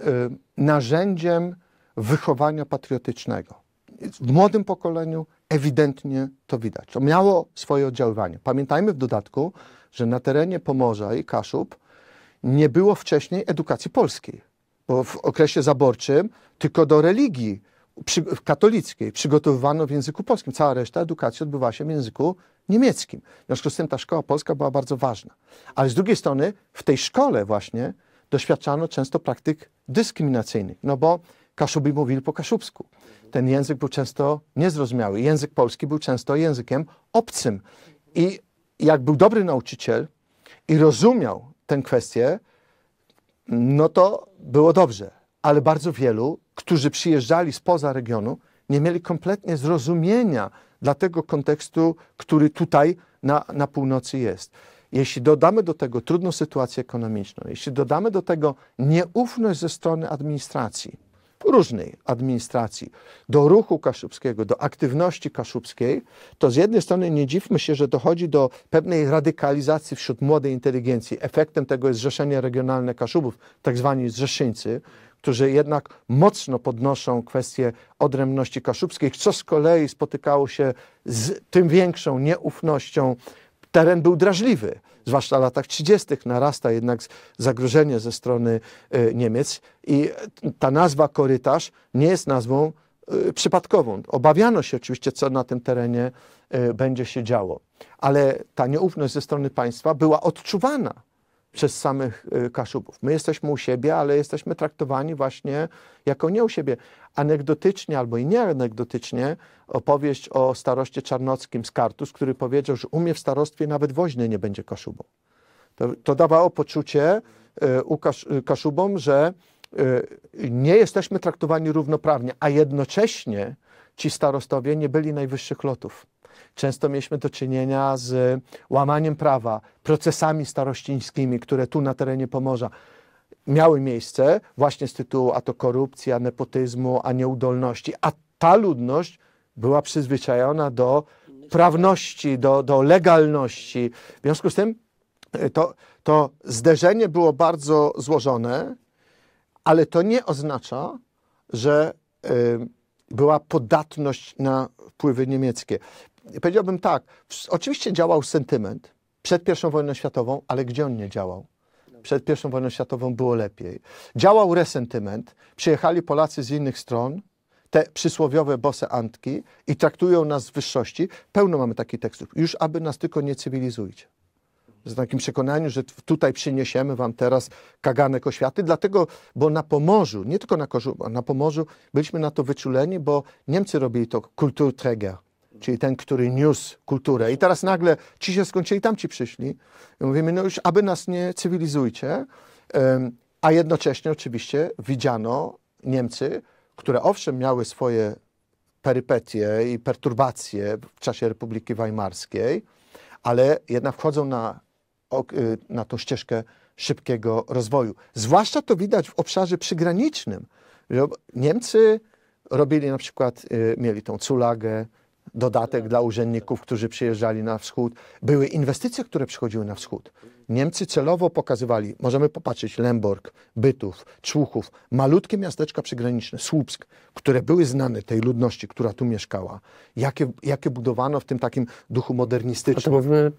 narzędziem wychowania patriotycznego. W młodym pokoleniu ewidentnie to widać. To miało swoje oddziaływanie. Pamiętajmy w dodatku, że na terenie Pomorza i Kaszub nie było wcześniej edukacji polskiej, bo w okresie zaborczym tylko do religii przy, katolickiej przygotowywano w języku polskim. Cała reszta edukacji odbywała się w języku niemieckim. W związku z tym ta szkoła polska była bardzo ważna. Ale z drugiej strony w tej szkole właśnie doświadczano często praktyk dyskryminacyjnych, no bo Kaszubi mówili po kaszubsku. Ten język był często niezrozumiały. Język polski był często językiem obcym. I jak był dobry nauczyciel i rozumiał tę kwestię, no to było dobrze. Ale bardzo wielu, którzy przyjeżdżali spoza regionu, nie mieli kompletnie zrozumienia dla tego kontekstu, który tutaj na, na północy jest. Jeśli dodamy do tego trudną sytuację ekonomiczną, jeśli dodamy do tego nieufność ze strony administracji, różnej administracji, do ruchu kaszubskiego, do aktywności kaszubskiej, to z jednej strony nie dziwmy się, że dochodzi do pewnej radykalizacji wśród młodej inteligencji. Efektem tego jest Zrzeszenie Regionalne Kaszubów, tak zwani zrzeszyńcy, którzy jednak mocno podnoszą kwestię odrębności kaszubskiej, co z kolei spotykało się z tym większą nieufnością teren był drażliwy, zwłaszcza w latach 30. narasta jednak zagrożenie ze strony e, Niemiec i e, ta nazwa korytarz nie jest nazwą e, przypadkową. Obawiano się oczywiście, co na tym terenie będzie się działo, ale ta nieufność ze strony państwa była odczuwana przez samych y, Kaszubów. My jesteśmy u siebie, ale jesteśmy traktowani właśnie jako nie u siebie. Anegdotycznie albo i nieanegdotycznie opowieść o staroście czarnockim z Kartus, który powiedział, że umie w starostwie nawet woźny nie będzie Kaszubą. To, to dawało poczucie y, u Kasz, y, Kaszubom, że nie jesteśmy traktowani równoprawnie, a jednocześnie ci starostowie nie byli najwyższych lotów. Często mieliśmy do czynienia z łamaniem prawa, procesami starościńskimi, które tu na terenie Pomorza miały miejsce właśnie z tytułu a to korupcji, a nepotyzmu, a nieudolności. A ta ludność była przyzwyczajona do prawności, do, do legalności. W związku z tym e, to, to zderzenie było bardzo złożone, ale to nie oznacza, że y, była podatność na wpływy niemieckie powiedziałbym tak, oczywiście działał sentyment przed I wojną światową, ale gdzie on nie działał? Przed I wojną światową było lepiej. Działał resentyment, przyjechali Polacy z innych stron, te przysłowiowe bose antki i traktują nas z wyższości. Pełno mamy takich tekstów. Już aby nas tylko nie cywilizujcie. Z takim przekonaniu, że tutaj przyniesiemy wam teraz kaganek oświaty, dlatego, bo na Pomorzu, nie tylko na Korzu, na Pomorzu byliśmy na to wyczuleni, bo Niemcy robili to Kulturträger, czyli ten, który niósł kulturę. I teraz nagle ci się skończyli, tamci przyszli. I mówimy, no już aby nas nie cywilizujcie, a jednocześnie oczywiście widziano Niemcy, które owszem miały swoje perypetie i perturbacje w czasie Republiki Weimarskiej, ale jednak wchodzą na, y, na tą ścieżkę szybkiego rozwoju. Zwłaszcza to widać w obszarze przygranicznym. Niemcy robili na przykład, y, mieli tą culagę, dodatek dla urzędników, którzy przyjeżdżali na wschód. Były inwestycje, które przychodziły na wschód. Niemcy celowo pokazywali, możemy popatrzeć, Lemborg, Bytów, Człuchów, malutkie miasteczka przygraniczne, Słupsk, które były znane tej ludności, która tu mieszkała, jakie, jakie budowano w tym takim duchu modernistycznym. A to mówimy,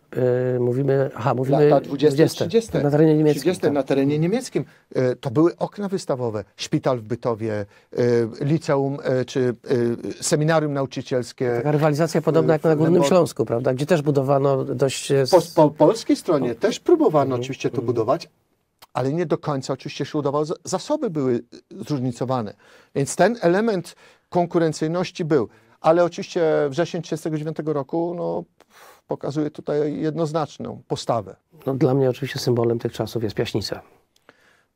e, mówimy aha, mówimy lata 20, 20 30, na terenie niemieckim. 30, tak. na terenie niemieckim. E, to były okna wystawowe, szpital w Bytowie, e,
liceum e, czy e, seminarium nauczycielskie. Taka rywalizacja podobna e, jak na Górnym Śląsku, prawda, gdzie też budowano dość... Po,
po polskiej stronie no. też próbowano mhm. oczywiście to mhm. budować, ale nie do końca oczywiście się udawało. Zasoby były zróżnicowane, więc ten element konkurencyjności był. Ale oczywiście wrzesień 1939 roku no, pokazuje tutaj jednoznaczną postawę.
No, dla mnie oczywiście symbolem tych czasów
jest Piaśnica.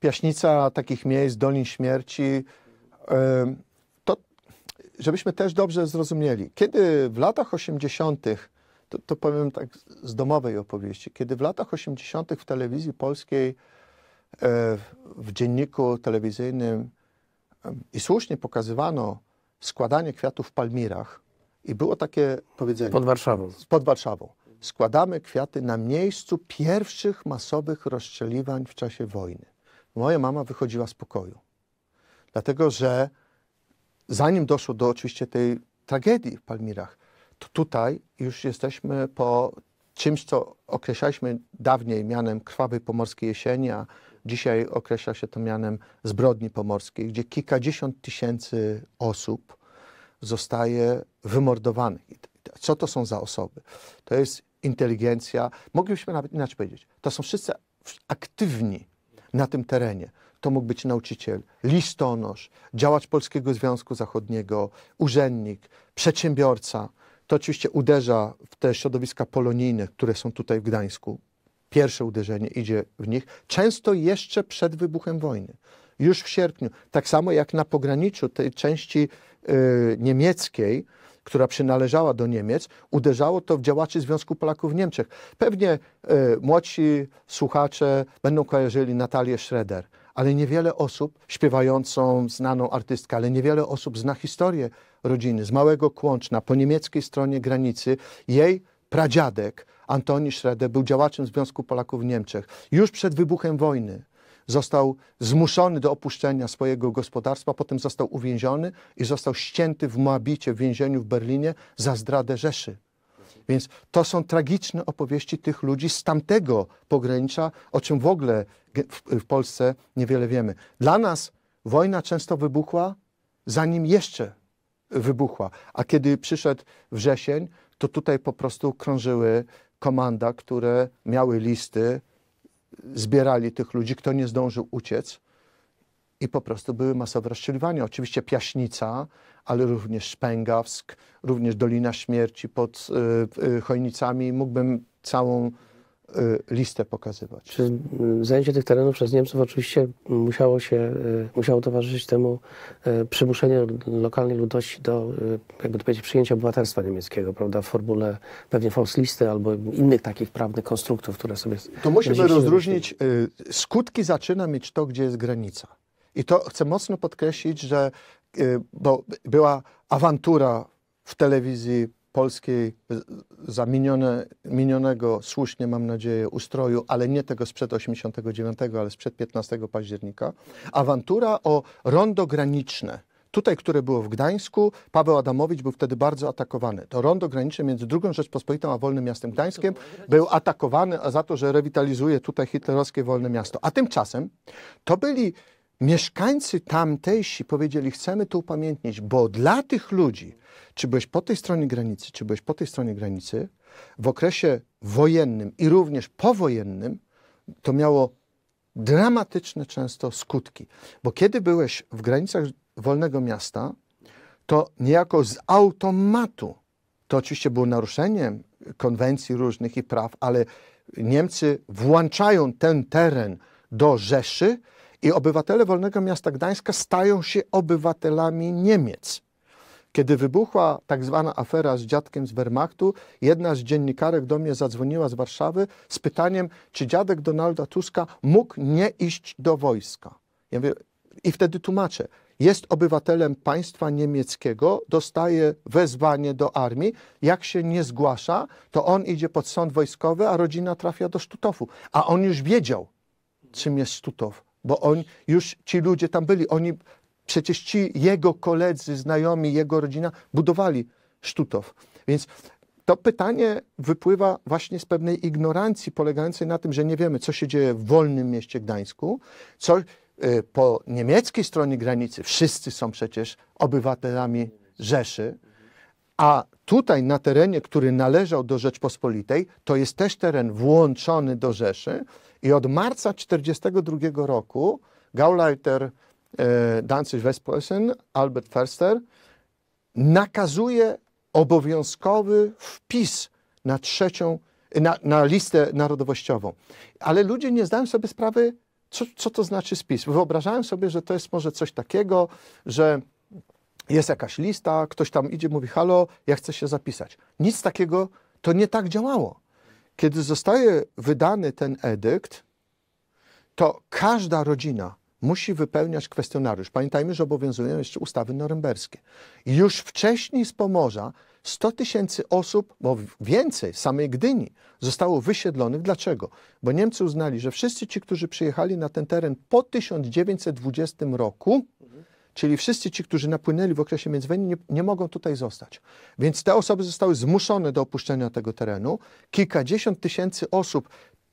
Piaśnica takich miejsc, Dolin Śmierci. To, żebyśmy też dobrze zrozumieli, kiedy w latach 80 to, to powiem tak z domowej opowieści. Kiedy w latach 80. w telewizji polskiej, e, w dzienniku telewizyjnym e, i słusznie pokazywano składanie kwiatów w palmirach, i było takie powiedzenie. Pod Warszawą. Pod Warszawą. Składamy kwiaty na miejscu pierwszych masowych rozstrzeliwań w czasie wojny. Moja mama wychodziła z pokoju. Dlatego, że zanim doszło do oczywiście tej tragedii w Palmirach, to tutaj już jesteśmy po czymś, co określaliśmy dawniej mianem krwawej pomorskiej jesieni, a dzisiaj określa się to mianem zbrodni pomorskiej, gdzie kilkadziesiąt tysięcy osób zostaje wymordowanych. Co to są za osoby? To jest inteligencja, moglibyśmy nawet inaczej powiedzieć, to są wszyscy aktywni na tym terenie. To mógł być nauczyciel, listonosz, działacz Polskiego Związku Zachodniego, urzędnik, przedsiębiorca, to oczywiście uderza w te środowiska polonijne, które są tutaj w Gdańsku. Pierwsze uderzenie idzie w nich, często jeszcze przed wybuchem wojny, już w sierpniu. Tak samo jak na pograniczu tej części y, niemieckiej, która przynależała do Niemiec, uderzało to w działaczy Związku Polaków w Niemczech. Pewnie y, młodsi słuchacze będą kojarzyli Natalię Schroeder, ale niewiele osób, śpiewającą znaną artystkę, ale niewiele osób zna historię rodziny, z Małego Kłączna, po niemieckiej stronie granicy. Jej pradziadek Antoni Schroeder był działaczem Związku Polaków w Niemczech. Już przed wybuchem wojny został zmuszony do opuszczenia swojego gospodarstwa, potem został uwięziony i został ścięty w Moabicie, w więzieniu w Berlinie za zdradę Rzeszy. Więc to są tragiczne opowieści tych ludzi z tamtego pogranicza, o czym w ogóle w, Polsce niewiele wiemy. Dla nas wojna często wybuchła, zanim jeszcze wybuchła. A kiedy przyszedł wrzesień, to tutaj po prostu krążyły komanda, które miały listy, zbierali tych ludzi, kto nie zdążył uciec i po prostu były masowe rozstrzeliwania. Oczywiście Piaśnica, ale również Szpęgawsk, również Dolina Śmierci pod
y, y, Chojnicami. Mógłbym całą Y, listę pokazywać. Czy y, zajęcie tych terenów przez Niemców oczywiście musiało się, y, musiało towarzyszyć temu przymuszenie lokalnej ludności do, jakby to powiedzieć, przyjęcia obywatelstwa niemieckiego, prawda, w formule pewnie listy albo innych takich prawnych konstruktów, które sobie... To musimy rozróżnić,
skutki zaczyna mieć to, gdzie jest granica. I to chcę mocno podkreślić, że bo była awantura w telewizji polskiej e, zaminione, minionego, słusznie mam nadzieję, ustroju, ale nie tego sprzed 89, ale sprzed 15 października. Awantura o rondo graniczne. Tutaj, które było w Gdańsku, Paweł Adamowicz był wtedy bardzo atakowany. To rondo graniczne między II Rzeczpospolitą a Wolnym Miastem Gdańskiem był atakowany za to, że rewitalizuje tutaj hitlerowskie Wolne Miasto. A tymczasem to byli mieszkańcy tamtejsi powiedzieli, chcemy to upamiętnić, bo dla tych ludzi, czy byłeś po tej stronie granicy, czy byłeś po tej stronie granicy, w okresie wojennym i również powojennym, to miało dramatyczne często skutki. Bo kiedy byłeś w granicach wolnego miasta, to niejako z automatu, to oczywiście było naruszeniem konwencji różnych i praw, ale Niemcy włączają ten teren do Rzeszy, i obywatele Wolnego Miasta Gdańska stają się obywatelami Niemiec. Kiedy wybuchła tak zwana afera z dziadkiem z Wehrmachtu, jedna z dziennikarek do mnie zadzwoniła z Warszawy z pytaniem, czy dziadek Donalda Tuska mógł nie iść do wojska. Ja mówię, I wtedy tłumaczę. Jest obywatelem państwa niemieckiego, dostaje wezwanie do armii. Jak się nie zgłasza, to on idzie pod sąd wojskowy, a rodzina trafia do Sztutofu. A on już wiedział, czym jest Stutow bo on, już ci ludzie tam byli, oni, przecież ci jego koledzy, znajomi, jego rodzina budowali Sztutow. Więc to pytanie wypływa właśnie z pewnej ignorancji polegającej na tym, że nie wiemy, co się dzieje w wolnym mieście Gdańsku, co y, po niemieckiej stronie granicy wszyscy są przecież obywatelami Rzeszy, a tutaj na terenie, który należał do Rzeczpospolitej, to jest też teren włączony do Rzeszy i od marca 1942 roku Gauleiter e, Danzig Westpreußen, Albert Förster, nakazuje obowiązkowy wpis na trzecią, na, na, listę narodowościową. Ale ludzie nie zdają sobie sprawy, co, co to znaczy spis. Wyobrażałem sobie, że to jest może coś takiego, że jest jakaś lista, ktoś tam idzie, mówi halo, ja chcę się zapisać. Nic takiego, to nie tak działało. Kiedy zostaje wydany ten edykt, to każda rodzina musi wypełniać kwestionariusz. Pamiętajmy, że obowiązują jeszcze ustawy norymberskie. Już wcześniej z Pomorza 100 tysięcy osób, bo więcej, samej Gdyni, zostało wysiedlonych. Dlaczego? Bo Niemcy uznali, że wszyscy ci, którzy przyjechali na ten teren po 1920 roku, Czyli wszyscy ci, którzy napłynęli w okresie międzywojennym, nie, nie mogą tutaj zostać. Więc te osoby zostały zmuszone do opuszczenia tego terenu. Kilkadziesiąt tysięcy osób,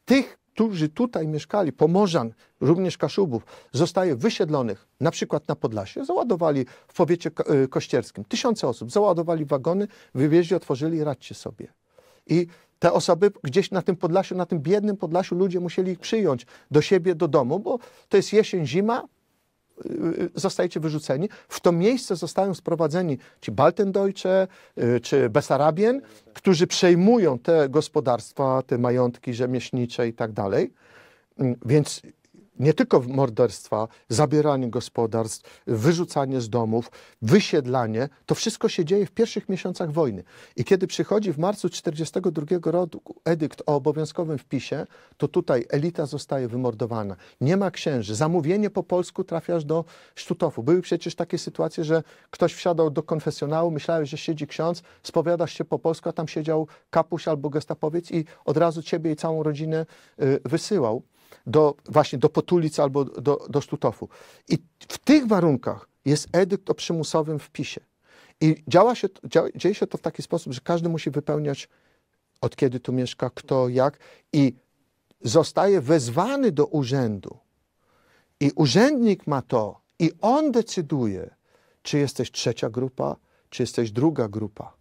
tych którzy tutaj mieszkali, Pomorzan, również Kaszubów, zostaje wysiedlonych, na przykład na Podlasie, załadowali w powiecie y, kościerskim tysiące osób, załadowali wagony, wywieźli, otworzyli, radźcie sobie. I te osoby gdzieś na tym Podlasiu, na tym biednym Podlasiu ludzie musieli ich przyjąć do siebie, do domu, bo to jest jesień, zima, zostajecie wyrzuceni. W to miejsce zostają sprowadzeni ci Baltendeutsche y, czy Besarabien, którzy przejmują te gospodarstwa, te majątki rzemieślnicze i tak dalej. Mm, więc nie tylko morderstwa, zabieranie gospodarstw, wyrzucanie z domów, wysiedlanie, to wszystko się dzieje w pierwszych miesiącach wojny. I kiedy przychodzi w marcu 1942 roku edykt o obowiązkowym wpisie, to tutaj elita zostaje wymordowana. Nie ma księży. Zamówienie po polsku trafiasz do Sztutofu. Były przecież takie sytuacje, że ktoś wsiadał do konfesjonału, myślałeś, że siedzi ksiądz, spowiadasz się po polsku, a tam siedział kapuś albo gestapowiec i od razu ciebie i całą rodzinę y, wysyłał do, właśnie do Potulic albo do, do Sztutofu. I w tych warunkach jest edykt o przymusowym wpisie. I działa się, dzia, dzieje się to w taki sposób, że każdy musi wypełniać od kiedy tu mieszka, kto, jak i zostaje wezwany do urzędu. I urzędnik ma to i on decyduje, czy jesteś trzecia grupa, czy jesteś druga grupa.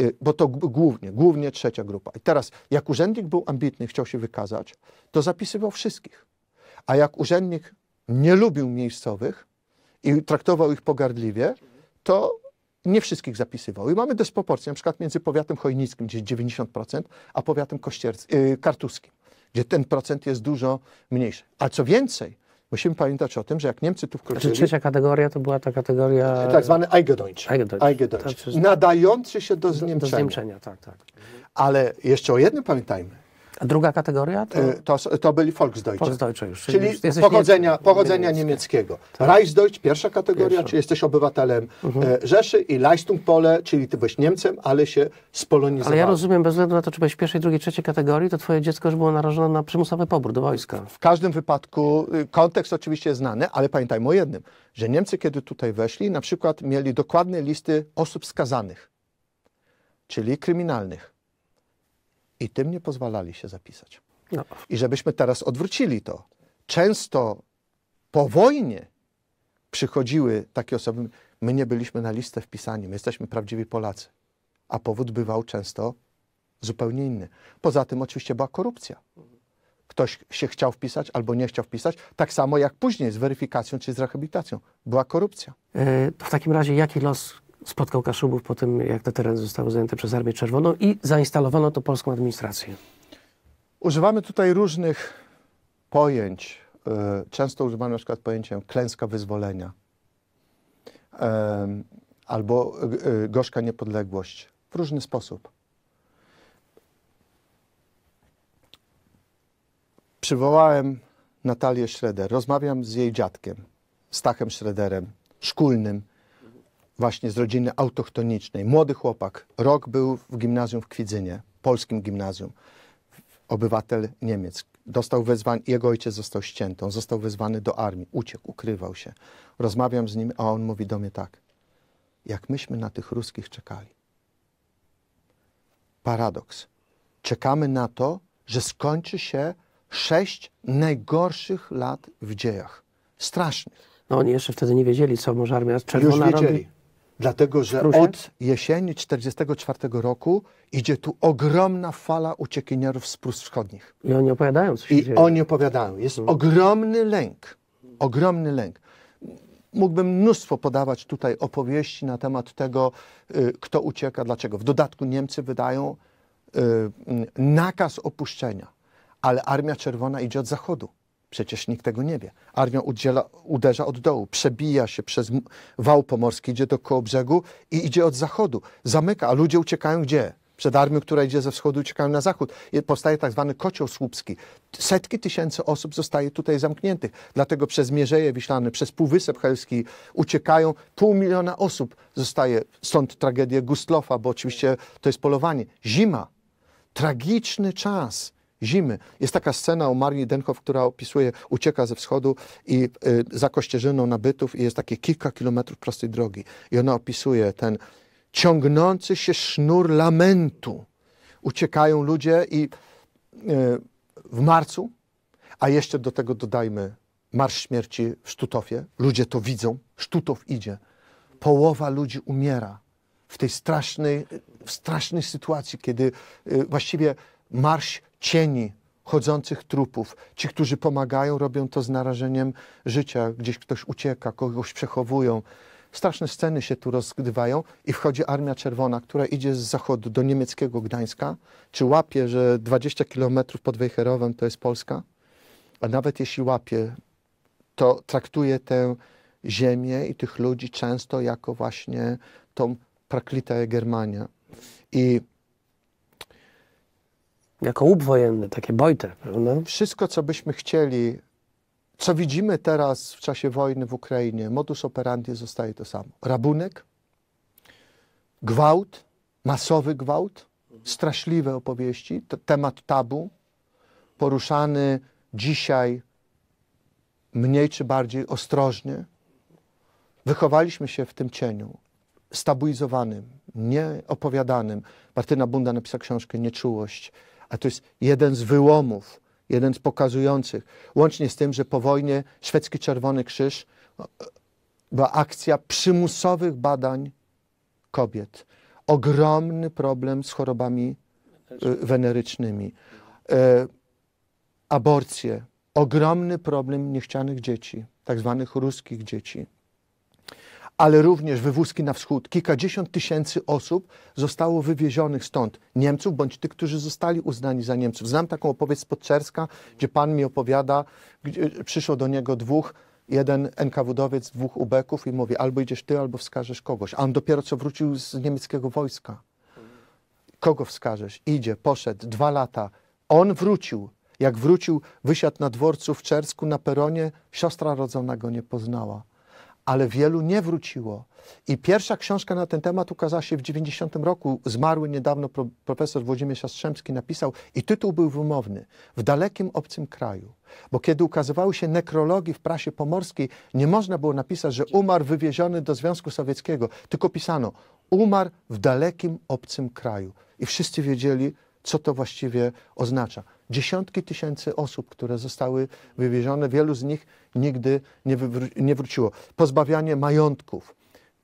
Y, bo to głównie, głównie trzecia grupa. I teraz, jak urzędnik był ambitny, chciał się wykazać, to zapisywał wszystkich. A jak urzędnik nie lubił miejscowych i traktował ich pogardliwie, to nie wszystkich zapisywał. I mamy dysproporcje, na przykład między powiatem chojnickim, gdzie jest 90%, a powiatem kościerc- y, kartuskim, gdzie ten procent jest dużo mniejszy. A co więcej, musimy pamiętać o tym, że jak Niemcy tu znaczy, wkroczyli... Znaczy
trzecia kategoria to była ta kategoria... Tak
zwany Eigendeutsch. Eigendeutsch. Tak, Nadający się do zniemczenia. Do, do zniemczenia, tak, tak. Ale jeszcze o jednym pamiętajmy a druga kategoria? To, y, to, to byli Volksdeutsche. Volksdeutsche już, czyli, czyli pochodzenia, pochodzenia niemieckiego. Tak. Reichsdeutsch, pierwsza kategoria, Pierwsza. czyli jesteś obywatelem mhm. Y, Rzeszy i Leistungpole, czyli ty byłeś Niemcem, ale się spolonizowałeś. Ale ja rozumiem,
bez względu na to, czy byłeś pierwszej, drugiej, trzeciej kategorii, to twoje dziecko już było narażone na przymusowy pobór do wojska. W każdym
wypadku y, kontekst oczywiście jest znany, ale pamiętajmy o jednym, że Niemcy, kiedy tutaj weszli, na przykład mieli dokładne listy osób skazanych, czyli kryminalnych i tym nie pozwalali się zapisać. No. I żebyśmy teraz odwrócili to. Często po wojnie przychodziły takie osoby, my nie byliśmy na listę wpisani, my jesteśmy prawdziwi Polacy. A powód bywał często zupełnie inny. Poza tym oczywiście była korupcja. Ktoś się chciał wpisać albo nie chciał wpisać, tak samo jak później z weryfikacją czy z rehabilitacją. Była korupcja.
Yy, w takim razie jaki los spotkał Kaszubów po tym, jak te tereny zostały zajęte przez Armię Czerwoną i zainstalowano to polską administrację. Używamy tutaj różnych pojęć.
E, często używamy na przykład pojęcia klęska wyzwolenia e, albo e, gorzka niepodległość w różny sposób. Przywołałem Natalię Schroeder, rozmawiam z jej dziadkiem, Stachem Schroederem, szkulnym, właśnie z rodziny autochtonicznej. Młody chłopak, rok był w gimnazjum w Kwidzynie, polskim gimnazjum, obywatel Niemiec. Dostał wezwanie, jego ojciec został ścięty, on został wezwany do armii, uciekł, ukrywał się. Rozmawiam z nim, a on mówi do mnie tak, jak myśmy na tych ruskich czekali. Paradoks. Czekamy na to, że skończy się sześć najgorszych lat w dziejach. Strasznych. No oni jeszcze wtedy nie wiedzieli, co może Armia Czerwona Już wiedzieli. Robi. Dlatego, że od jesieni 1944 roku idzie tu ogromna fala uciekinierów z Prus Wschodnich. I oni opowiadają, co się I dzieje. oni opowiadają. Jest hmm. ogromny lęk. Ogromny lęk. Mógłbym mnóstwo podawać tutaj opowieści na temat tego, y, kto ucieka, dlaczego. W dodatku Niemcy wydają y, nakaz opuszczenia, ale Armia Czerwona idzie od zachodu. Przecież nikt tego nie wie. Armia udziela, uderza od dołu, przebija się przez wał pomorski, idzie do brzegu i idzie od zachodu. Zamyka, a ludzie uciekają gdzie? Przed armią, która idzie ze wschodu, uciekają na zachód. I powstaje tak zwany kocioł słupski. Setki tysięcy osób zostaje tutaj zamkniętych. Dlatego przez Mierzeje Wiślane, przez Półwysep Helski uciekają. Pół miliona osób zostaje. Stąd tragedię Gustlofa, bo oczywiście to jest polowanie. Zima. Tragiczny czas zimy. Jest taka scena o Marii Denhoff, która opisuje, ucieka ze wschodu i y, za kościerzyną nabytów i jest takie kilka kilometrów prostej drogi. I ona opisuje ten ciągnący się sznur lamentu. Uciekają ludzie i y, w marcu, a jeszcze do tego dodajmy Marsz Śmierci w Sztutowie. Ludzie to widzą. Sztutow idzie. Połowa ludzi umiera w tej strasznej, w strasznej sytuacji, kiedy y, właściwie marsz cieni chodzących trupów. Ci, którzy pomagają, robią to z narażeniem życia. Gdzieś ktoś ucieka, kogoś przechowują. Straszne sceny się tu rozgrywają i wchodzi Armia Czerwona, która idzie z zachodu do niemieckiego Gdańska. Czy łapie, że 20 kilometrów pod Wejherowem to jest Polska? A nawet jeśli łapie, to traktuje tę ziemię i tych ludzi często jako właśnie tą praklitę Germania. I jako łup wojenny, takie bojte, prawda? No, wszystko, co byśmy chcieli, co widzimy teraz w czasie wojny w Ukrainie, modus operandi zostaje to samo. Rabunek, gwałt, masowy gwałt, straszliwe opowieści, temat tabu, poruszany dzisiaj mniej czy bardziej ostrożnie. Wychowaliśmy się w tym cieniu, stabilizowanym, nieopowiadanym. Martyna Bunda napisała książkę Nieczułość. A to jest jeden z wyłomów, jeden z pokazujących. Łącznie z tym, że po wojnie szwedzki Czerwony Krzyż była akcja przymusowych badań kobiet. Ogromny problem z chorobami y, wenerycznymi. E, aborcje, ogromny problem niechcianych dzieci, tak zwanych ruskich dzieci ale również wywózki na wschód. Kilkadziesiąt tysięcy osób zostało wywiezionych stąd. Niemców bądź tych, którzy zostali uznani za Niemców. Znam taką opowieść z Podczerska, gdzie pan mi opowiada, gdzie e, przyszło do niego dwóch jeden NKWD-owiec, dwóch ubeków i mówi, albo idziesz ty, albo wskażesz kogoś. A on dopiero co wrócił z niemieckiego wojska. Kogo wskażesz? Idzie, poszedł, dwa lata. On wrócił. Jak wrócił, wysiadł na dworcu w Czersku na peronie, siostra rodzona go nie poznała ale wielu nie wróciło. I pierwsza książka na ten temat ukazała się w 90 roku. Zmarły niedawno pro, profesor Włodzimierz Jastrzębski napisał i tytuł był wymowny. W dalekim obcym kraju. Bo kiedy ukazywały się nekrologi w prasie pomorskiej, nie można było napisać, że umarł wywieziony do Związku Sowieckiego, tylko pisano umarł w dalekim obcym kraju. I wszyscy wiedzieli, co to właściwie oznacza dziesiątki tysięcy osób, które zostały wywiezione, wielu z nich nigdy nie, wywró- nie wróciło. Pozbawianie majątków,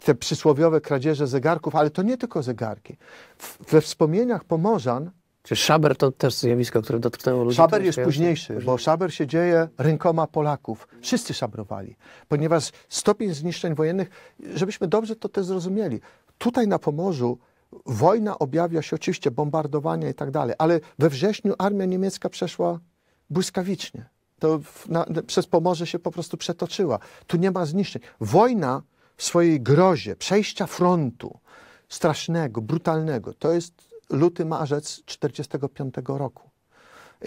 te przysłowiowe kradzieże zegarków, ale to nie tylko zegarki. W, we wspomnieniach Pomorzan czy szaber to też zjawisko, które dotknęło ludzi? Szaber jest późniejszy, bo szaber się dzieje rękoma Polaków. Wszyscy szabrowali, ponieważ stopień zniszczeń wojennych, żebyśmy dobrze to też zrozumieli. Tutaj na Pomorzu wojna objawia się oczywiście, bombardowania i tak dalej, ale we wrześniu armia niemiecka przeszła błyskawicznie. To na, przez Pomorze się po prostu przetoczyła. Tu nie ma zniszczeń. Wojna w swojej grozie, przejścia frontu strasznego, brutalnego, to jest luty, marzec 45 roku.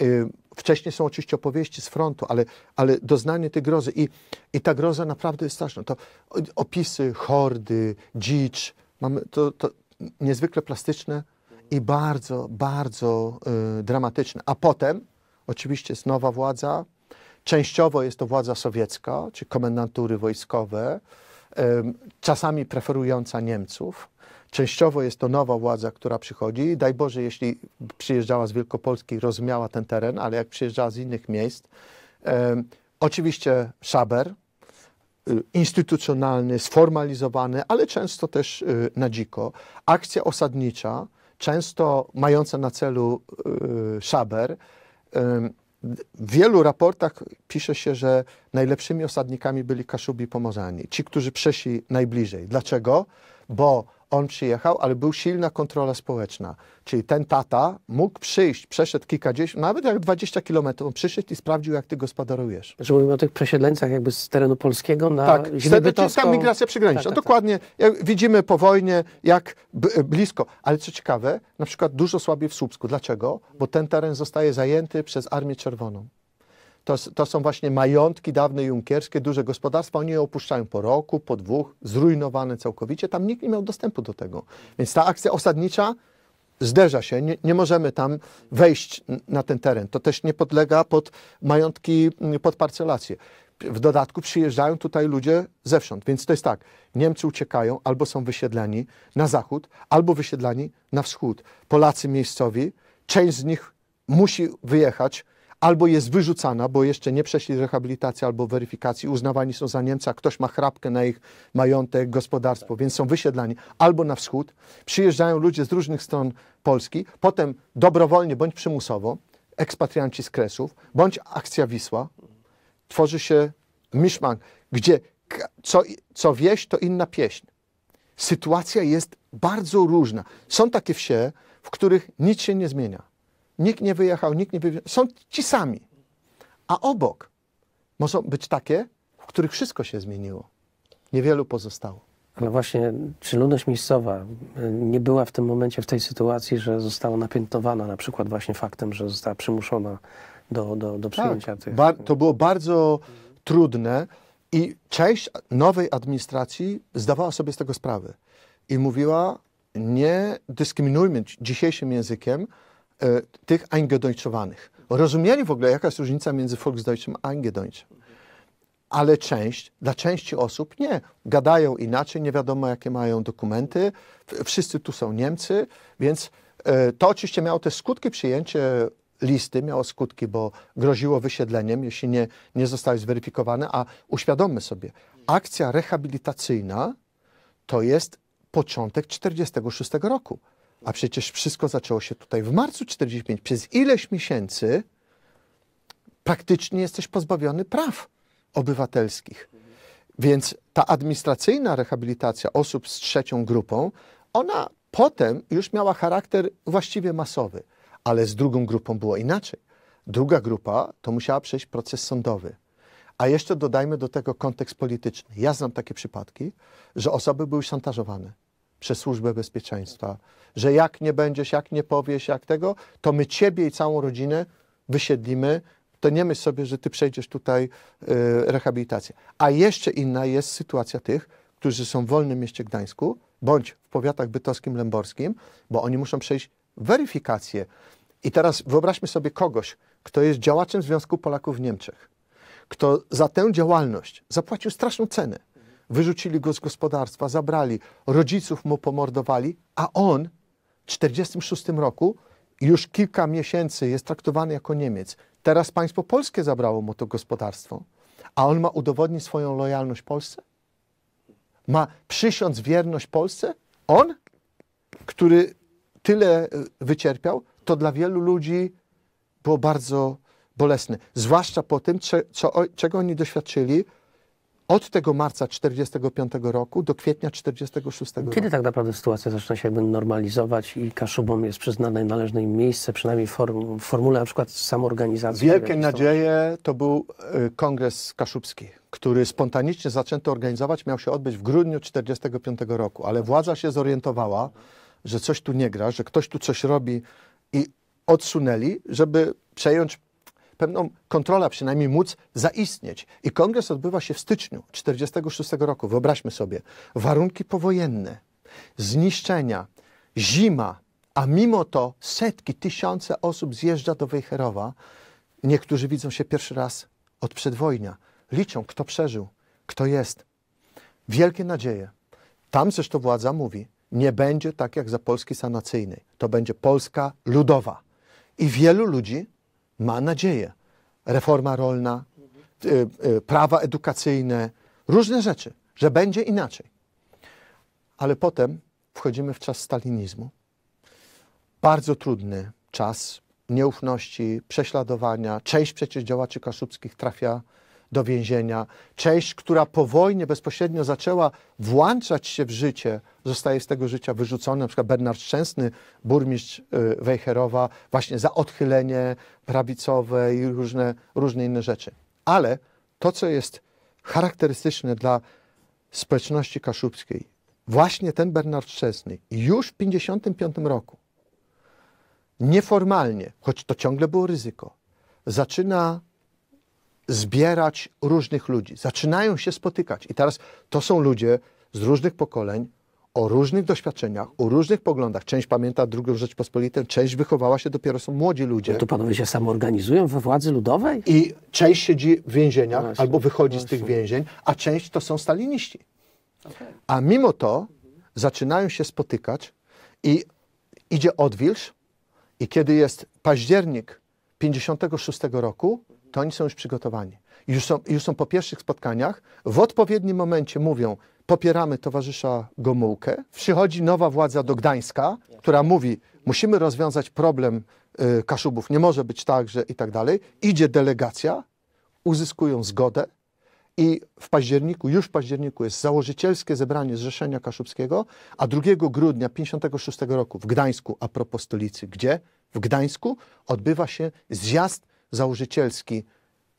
Y, wcześniej są oczywiście opowieści z frontu, ale, ale doznanie tej grozy i, i ta groza naprawdę jest straszna. To opisy hordy, dzicz, mamy, to, to, niezwykle plastyczne i bardzo, bardzo y, dramatyczne. A potem oczywiście jest nowa władza, częściowo jest to władza sowiecka, czy komendantury wojskowe, y, czasami preferująca Niemców. Częściowo jest to nowa władza, która przychodzi. Daj Boże, jeśli przyjeżdżała z Wielkopolski, rozumiała ten teren, ale jak przyjeżdżała z innych miejsc. Y, oczywiście Szaber, Y, instytucjonalny, sformalizowany, ale często też y, na dziko. Akcja osadnicza, często mająca na celu y, szaber. W wielu raportach pisze się, że najlepszymi osadnikami byli Kaszubi Pomorani, ci, którzy przeszli najbliżej. Dlaczego? Bo on przyjechał, ale był silna kontrola społeczna. Czyli ten tata mógł przyjść, przeszedł kilkadziesiąt, nawet jak 20 kilometrów, on przyszedł i sprawdził, jak ty gospodarujesz.
Że mówimy o tych przesiedleńcach jakby z terenu polskiego na Tak, wtedy ta migracja przygraniczna. Tak, tak, tak,
Dokładnie. Widzimy po wojnie, jak e, blisko. Ale co ciekawe, na przykład dużo słabiej w Słupsku. Dlaczego? Bo ten teren zostaje zajęty przez Armię Czerwoną. To, to są właśnie majątki dawne junkierskie, duże gospodarstwa. Oni je opuszczają po roku, po dwóch, zrujnowane całkowicie. Tam nikt nie miał dostępu do tego. Więc ta akcja osadnicza zderza się, nie, nie, możemy tam wejść na ten teren. To też nie podlega pod majątki, pod parcelację. W dodatku przyjeżdżają tutaj ludzie zewsząd, więc to jest tak, Niemcy uciekają albo są wysiedlani na zachód, albo wysiedlani na wschód. Polacy miejscowi, część z nich musi wyjechać albo jest wyrzucana, bo jeszcze nie przeszli rehabilitacji albo weryfikacji, uznawani są za Niemca, ktoś ma chrapkę na ich majątek, gospodarstwo, więc są wysiedlani albo na wschód. Przyjeżdżają ludzie z różnych stron Polski, potem dobrowolnie bądź przymusowo, ekspatrianci z Kresów, bądź akcja Wisła, tworzy się miszman, gdzie co, co wieś, to inna pieśń. Sytuacja jest bardzo różna. Są takie wsie, w których nic się nie zmienia nikt nie wyjechał, nikt nie wyjechał. Są ci sami. A obok muszą
być takie, w których wszystko się zmieniło. Niewielu pozostało. Ale no właśnie, czy ludność miejscowa e, nie była w tym momencie w tej sytuacji, że została napiętowana na przykład właśnie faktem, że została przymuszona do, do, do tak. przyjęcia tak, tych... to było bardzo
trudne i część nowej administracji zdawała sobie z tego sprawę i mówiła, nie dyskryminujmy dzisiejszym językiem, E, tych eingedeutszowanych. Rozumieli w ogóle, jaka jest różnica między Volksdeutschem a eingedeutschem. Ale część, dla części osób nie. Gadają inaczej, nie wiadomo jakie mają dokumenty. Wszyscy tu są Niemcy, więc e, to oczywiście miało też skutki przyjęcie listy, miało skutki, bo groziło wysiedleniem, jeśli nie, nie zostały zweryfikowane, a uświadommy sobie, akcja rehabilitacyjna to jest początek 1946 roku. A przecież wszystko zaczęło się tutaj w marcu 45. Przez ileś miesięcy praktycznie jesteś pozbawiony praw obywatelskich. Więc ta administracyjna rehabilitacja osób z trzecią grupą, ona potem już miała charakter właściwie masowy, ale z drugą grupą było inaczej. Druga grupa to musiała przejść proces sądowy. A jeszcze dodajmy do tego kontekst polityczny. Ja znam takie przypadki, że osoby były szantażowane przez służbę bezpieczeństwa, że jak nie będziesz, jak nie powiesz, jak tego, to my ciebie i całą rodzinę wysiedlimy. To nie myśl sobie, że ty przejdziesz tutaj y, rehabilitację. A jeszcze inna jest sytuacja tych, którzy są w wolnym mieście Gdańsku bądź w powiatach bytowskim, lęborskim, bo oni muszą przejść weryfikację. I teraz wyobraźmy sobie kogoś, kto jest działaczem Związku Polaków w Niemczech, kto za tę działalność zapłacił straszną cenę wyrzucili go z gospodarstwa, zabrali, rodziców mu pomordowali, a on w 1946 roku już kilka miesięcy jest traktowany jako Niemiec. Teraz państwo polskie zabrało mu to gospodarstwo, a on ma udowodnić swoją lojalność Polsce? Ma przysiąc wierność Polsce? On, który tyle e, wycierpiał, to dla wielu ludzi było bardzo bolesne. Zwłaszcza po tym, czego oni doświadczyli od tego marca 45 roku do kwietnia 46 Kiedy roku. Kiedy
tak naprawdę sytuacja zaczyna się jakby normalizować i Kaszubom jest przyznane należne im miejsce, przynajmniej form, w formule na przykład samorganizacji? Wielkie
nadzieje to był e, kongres kaszubski, który spontanicznie zaczęto organizować, miał się odbyć w grudniu 45 roku, ale władza się zorientowała, że coś tu nie gra, że ktoś tu coś robi i odsunęli, żeby przejąć pewną kontrola przynajmniej móc zaistnieć. I kongres odbywa się w styczniu 1946 roku. Wyobraźmy sobie, warunki powojenne, zniszczenia, zima, a mimo to setki, tysiące osób zjeżdża do Wejherowa. Niektórzy widzą się pierwszy raz od przedwojnia. Liczą, kto przeżył, kto jest. Wielkie nadzieje. Tam zresztą władza mówi, nie będzie tak jak za Polski sanacyjnej. To będzie Polska ludowa. I wielu ludzi ma nadzieję. Reforma rolna, y, y, prawa edukacyjne, różne rzeczy, że będzie inaczej. Ale potem wchodzimy w czas stalinizmu. Bardzo trudny czas nieufności, prześladowania. Część przecież działaczy kaszubskich trafia do więzienia. Część, która po wojnie bezpośrednio zaczęła włączać się w życie, zostaje z tego życia wyrzucona. Na przykład Bernard Szczęsny, burmistrz y, Wejherowa, właśnie za odchylenie prawicowe i różne, różne inne rzeczy. Ale to, co jest charakterystyczne dla społeczności kaszubskiej, właśnie ten Bernard Szczęsny już w 1955 roku nieformalnie, choć to ciągle było ryzyko, zaczyna zbierać różnych ludzi. Zaczynają się spotykać. I teraz to są ludzie z różnych pokoleń, o różnych doświadczeniach, o różnych poglądach. Część pamięta drugą Rzeczpospolitą, część wychowała się, dopiero są młodzi ludzie. No to panowie się samoorganizują we władzy ludowej? I część siedzi w więzieniach no właśnie, albo wychodzi no właśnie. z tych więzień, a część to są staliniści. Okay. A mimo to zaczynają się spotykać i idzie odwilż i kiedy jest październik 56 roku, to oni są już przygotowani. już są, już są po pierwszych spotkaniach, w odpowiednim momencie mówią, popieramy towarzysza Gomułkę, przychodzi nowa władza do Gdańska, która mówi, musimy rozwiązać problem y, Kaszubów, nie może być tak, że i tak dalej. Idzie delegacja, uzyskują zgodę i w październiku, już w październiku jest założycielskie zebranie Zrzeszenia Kaszubskiego, a 2 grudnia 1956 roku w Gdańsku, a propos stolicy, gdzie? W Gdańsku odbywa się zjazd założycielski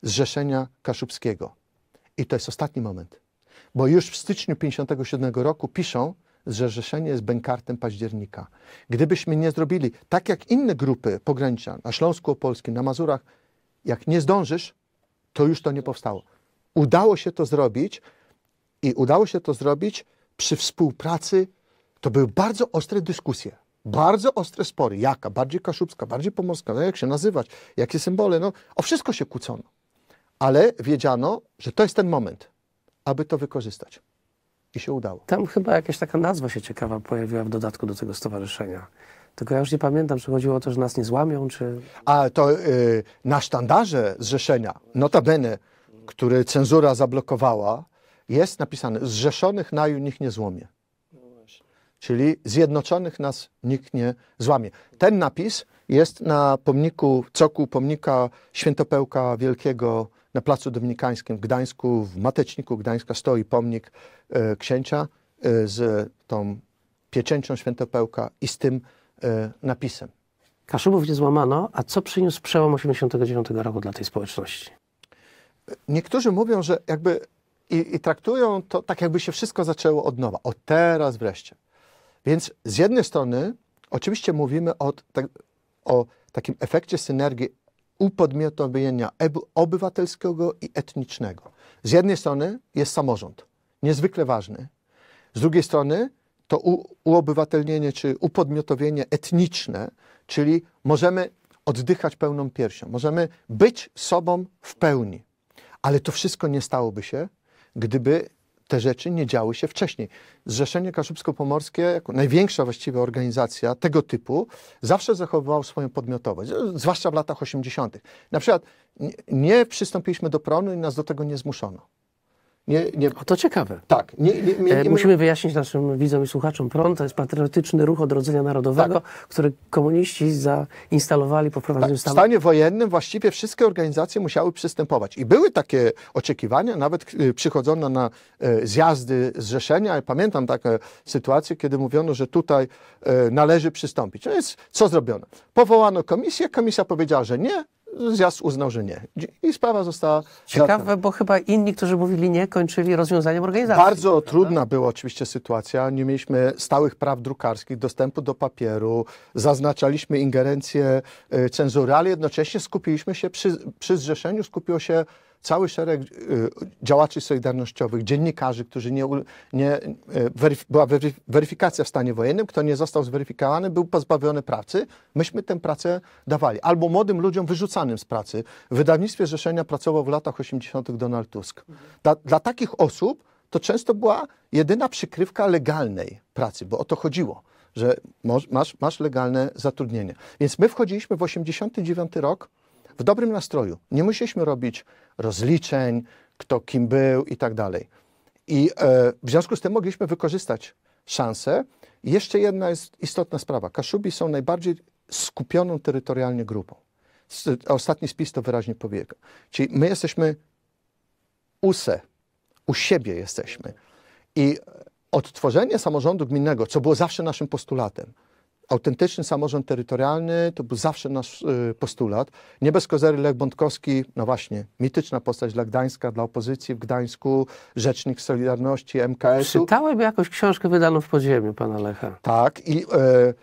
Zrzeszenia Kaszubskiego. I to jest ostatni moment, bo już w styczniu 1957 roku piszą, że zrzeszenie jest bękartem października. Gdybyśmy nie zrobili, tak jak inne grupy pogranicza na Śląsku Opolskim, na Mazurach, jak nie zdążysz, to już to nie powstało. Udało się to zrobić i udało się to zrobić przy współpracy. To były bardzo ostre dyskusje bardzo ostre spory. Jaka? Bardziej kaszubska, bardziej pomorska, no jak się nazywać, jakie symbole, no o wszystko się kłócono. Ale wiedziano, że
to jest ten moment, aby to wykorzystać. I się udało. Tam chyba jakaś taka nazwa się ciekawa pojawiła w dodatku do tego stowarzyszenia. Tylko ja już nie pamiętam, czy chodziło o to, że nas nie złamią, czy... A to yy, na sztandarze zrzeszenia, notabene, który
cenzura zablokowała, jest napisane, zrzeszonych naju nikt nie złomie czyli zjednoczonych nas nikt nie złamie. Ten napis jest na pomniku, coku pomnika Świętopełka Wielkiego na Placu Dominikańskim w Gdańsku, w Mateczniku Gdańska stoi pomnik e, księcia e, z tą
pieczęcią Świętopełka i z tym e, napisem. Kaszubów nie złamano, a co przyniósł przełom 89 roku dla tej społeczności? Niektórzy mówią,
że jakby i, i, traktują to tak, jakby się wszystko zaczęło od nowa. O teraz wreszcie. Więc z jednej strony oczywiście mówimy o, tak, o takim efekcie synergii upodmiotowienia obywatelskiego i etnicznego. Z jednej strony jest samorząd, niezwykle ważny. Z drugiej strony to uobywatelnienie czy upodmiotowienie etniczne, czyli możemy oddychać pełną piersią, możemy być sobą w pełni. Ale to wszystko nie stałoby się, gdyby te rzeczy nie działy się wcześniej. Zrzeszenie Kaszubsko-Pomorskie, jako największa właściwie organizacja tego typu, zawsze zachowywało swoją podmiotowość, zwłaszcza w latach 80. Na przykład nie przystąpiliśmy do pronu i nas do tego nie zmuszono. Nie, nie... O, to ciekawe. Tak. Nie,
nie, e, Musimy wyjaśnić naszym widzom i słuchaczom. prąd to jest patriotyczny ruch odrodzenia narodowego, tak. który komuniści zainstalowali po wprowadzeniu tak. stanu. W stanie
wojennym właściwie wszystkie organizacje musiały przystępować. I były takie oczekiwania, nawet e, przychodzono na e, zjazdy zrzeszenia. Ja pamiętam taką sytuację, kiedy mówiono, że tutaj należy przystąpić. No więc co zrobiono? Powołano komisję, komisja powiedziała, że nie, zjazd uznał, że nie. I sprawa została... Ciekawe, bo chyba inni, którzy mówili nie, kończyli rozwiązaniem organizacji. Bardzo prawda? trudna była oczywiście sytuacja. Nie mieliśmy stałych praw drukarskich, dostępu do papieru, zaznaczaliśmy ingerencję y, cenzury, ale jednocześnie skupiliśmy się, przy, przy zrzeszeniu skupiło się cały szereg y, działaczy solidarnościowych, dziennikarzy, którzy nie, nie y, weryf, była weryfikacja w stanie wojennym, kto nie został zweryfikowany, był pozbawiony pracy. Myśmy tę pracę dawali. Albo młodym ludziom wyrzucanym z pracy. W wydawnictwie Rzeszenia pracował w latach 80. Donald Tusk. Dla, dla takich osób to często była jedyna przykrywka legalnej pracy, bo o to chodziło że masz, masz legalne zatrudnienie. Więc my wchodziliśmy w 89 rok w dobrym nastroju. Nie musieliśmy robić rozliczeń, kto kim był i tak dalej. I e, w związku z tym mogliśmy wykorzystać szansę. I jeszcze jedna jest istotna sprawa. Kaszubi są najbardziej skupioną terytorialnie grupą. Ostatni spis to wyraźnie powieka. Czyli my jesteśmy use, u siebie jesteśmy. I odtworzenie samorządu gminnego, co było zawsze naszym postulatem, autentyczny samorząd terytorialny to był zawsze nasz y, postulat. Nie bez kozery Lech Bądkowski, no właśnie, mityczna postać dla Gdańska, dla opozycji w Gdańsku, rzecznik Solidarności, MKS-u. Czytałem jakąś książkę wydaną w podziemiu pana Lecha. Tak i... E, e,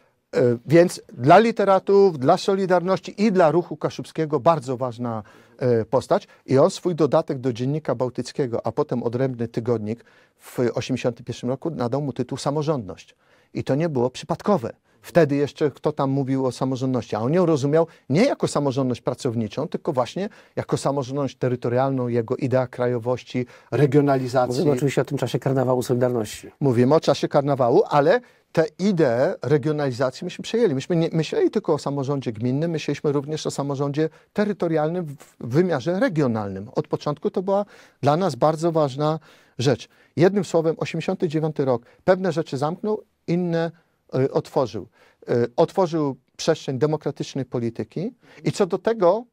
więc dla literatów, dla Solidarności i dla ruchu kaszubskiego bardzo ważna e, postać. I on swój dodatek do Dziennika Bałtyckiego, a potem odrębny tygodnik w 1981 roku nadał mu tytuł Samorządność. I to nie było przypadkowe. Wtedy jeszcze kto tam mówił o samorządności, a on ją rozumiał nie jako samorządność pracowniczą, tylko właśnie jako samorządność terytorialną, jego idea krajowości, regionalizacji. Mówimy oczywiście o tym czasie karnawału Solidarności. Mówimy o czasie karnawału, ale tę ideę regionalizacji myśmy przejęli. Myśmy nie myśleli tylko o samorządzie gminnym, myśleliśmy również o samorządzie terytorialnym w wymiarze regionalnym. Od początku to była dla nas bardzo ważna rzecz. Jednym słowem, 89 rok pewne rzeczy zamknął inne e, otworzył. E, otworzył przestrzeń demokratycznej polityki i co do tego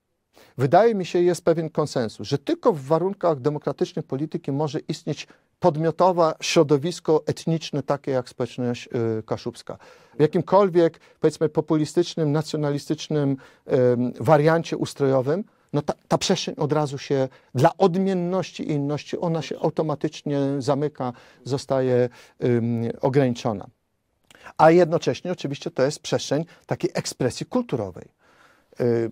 wydaje mi się jest pewien konsensus, że tylko w warunkach demokratycznej polityki może istnieć podmiotowe środowisko etniczne, takie jak społeczność e, kaszubska. W jakimkolwiek, powiedzmy, populistycznym, nacjonalistycznym wariancie ustrojowym, no ta, ta przestrzeń od razu się dla odmienności i inności, ona się automatycznie zamyka, zostaje um, ograniczona a jednocześnie oczywiście to jest przestrzeń takiej ekspresji kulturowej. Y,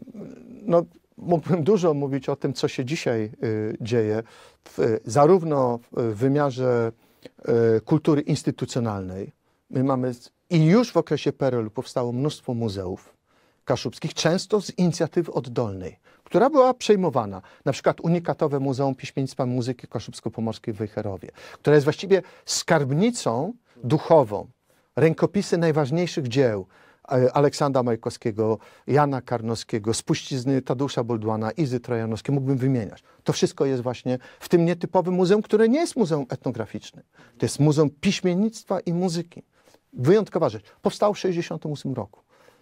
no, mógłbym dużo mówić o tym, co się dzisiaj y, dzieje, w, zarówno w wymiarze y, kultury instytucjonalnej. My mamy i już w okresie PRL-u powstało mnóstwo muzeów kaszubskich, często z inicjatywy oddolnej, która była przejmowana. Na przykład unikatowe Muzeum Piśmiennictwa Muzyki Kaszubsko-Pomorskiej w Wejherowie, które jest właściwie skarbnicą duchową rękopisy najważniejszych dzieł e, Aleksandra Majkowskiego, Jana Karnowskiego, Spuścizny Tadusza Boldwana, Izy Trojanowskiej, mógłbym wymieniać. To wszystko jest właśnie w tym nietypowym muzeum, które nie jest muzeum etnograficznym. To jest muzeum piśmiennictwa i muzyki. Wyjątkowa rzecz. Powstał w 1968 roku.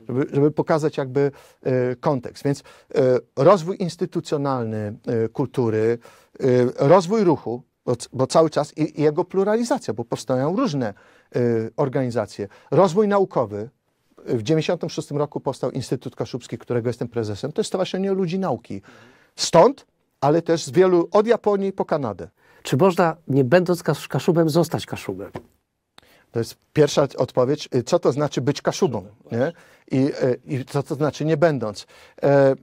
Żeby, żeby, pokazać jakby e, kontekst. Więc e, rozwój instytucjonalny kultury, rozwój ruchu, bo, bo cały czas i, i jego pluralizacja, bo powstają różne y, organizacje. Rozwój naukowy. W 96 roku powstał Instytut Kaszubski, którego jestem prezesem. To jest Stowarzyszenie Ludzi Nauki. Stąd, ale też z wielu, od Japonii po Kanadę. Czy można, nie będąc Kaszubem, zostać Kaszubem? To jest pierwsza odpowiedź. Y, co to znaczy być Kaszubą? Nie? I, y, I co to znaczy nie będąc? E,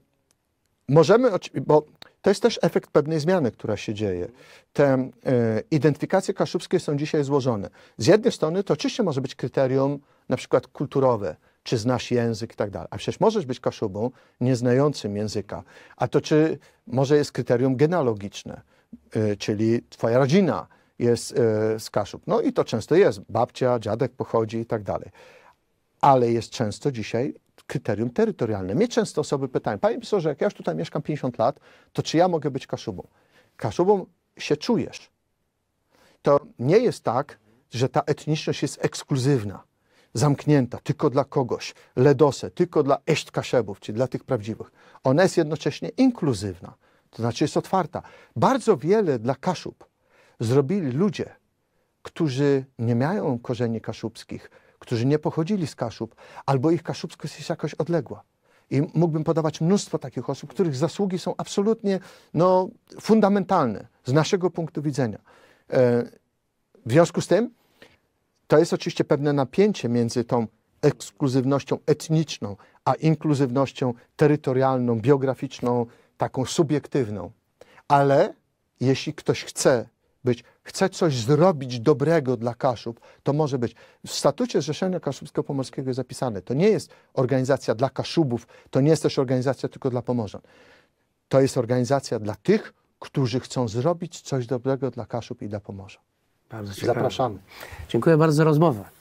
możemy, bo to jest też efekt pewnej zmiany, która się dzieje. Te e, identyfikacje kaszubskie są dzisiaj złożone. Z jednej strony to oczywiście może być kryterium na przykład kulturowe, czy znasz język i tak dalej. A przecież możesz być kaszubą nieznającym języka. A to czy może jest kryterium genealogiczne, e, czyli twoja rodzina jest e, z Kaszub. No i to często jest. Babcia, dziadek pochodzi i tak dalej. Ale jest często dzisiaj kryterium terytorialne. Mnie często osoby pytają, panie profesorze, jak ja już tutaj mieszkam 50 lat, to czy ja mogę być Kaszubą? Kaszubą się czujesz. To nie jest tak, że ta etniczność jest ekskluzywna, zamknięta tylko dla kogoś, ledose, tylko dla eść kaszebów, czyli dla tych prawdziwych. Ona jest jednocześnie inkluzywna, to znaczy jest otwarta. Bardzo wiele dla Kaszub zrobili ludzie, którzy nie mają korzeni kaszubskich, którzy nie pochodzili z Kaszub, albo ich kaszubskość jest jakoś odległa. I mógłbym podawać mnóstwo takich osób, których zasługi są absolutnie no, fundamentalne z naszego punktu widzenia. E, w związku z tym to jest oczywiście pewne napięcie między tą ekskluzywnością etniczną, a inkluzywnością terytorialną, biograficzną, taką subiektywną. Ale jeśli ktoś chce być, chce coś zrobić dobrego dla Kaszub, to może być. W statucie Zrzeszenia Kaszubsko-Pomorskiego jest zapisane, to nie jest organizacja dla Kaszubów, to nie jest też organizacja tylko dla Pomorzan. To jest organizacja dla tych, którzy chcą zrobić coś dobrego dla Kaszub i dla Pomorza.
Bardzo ciekawe. Zapraszamy.
Dziękuję bardzo za rozmowę.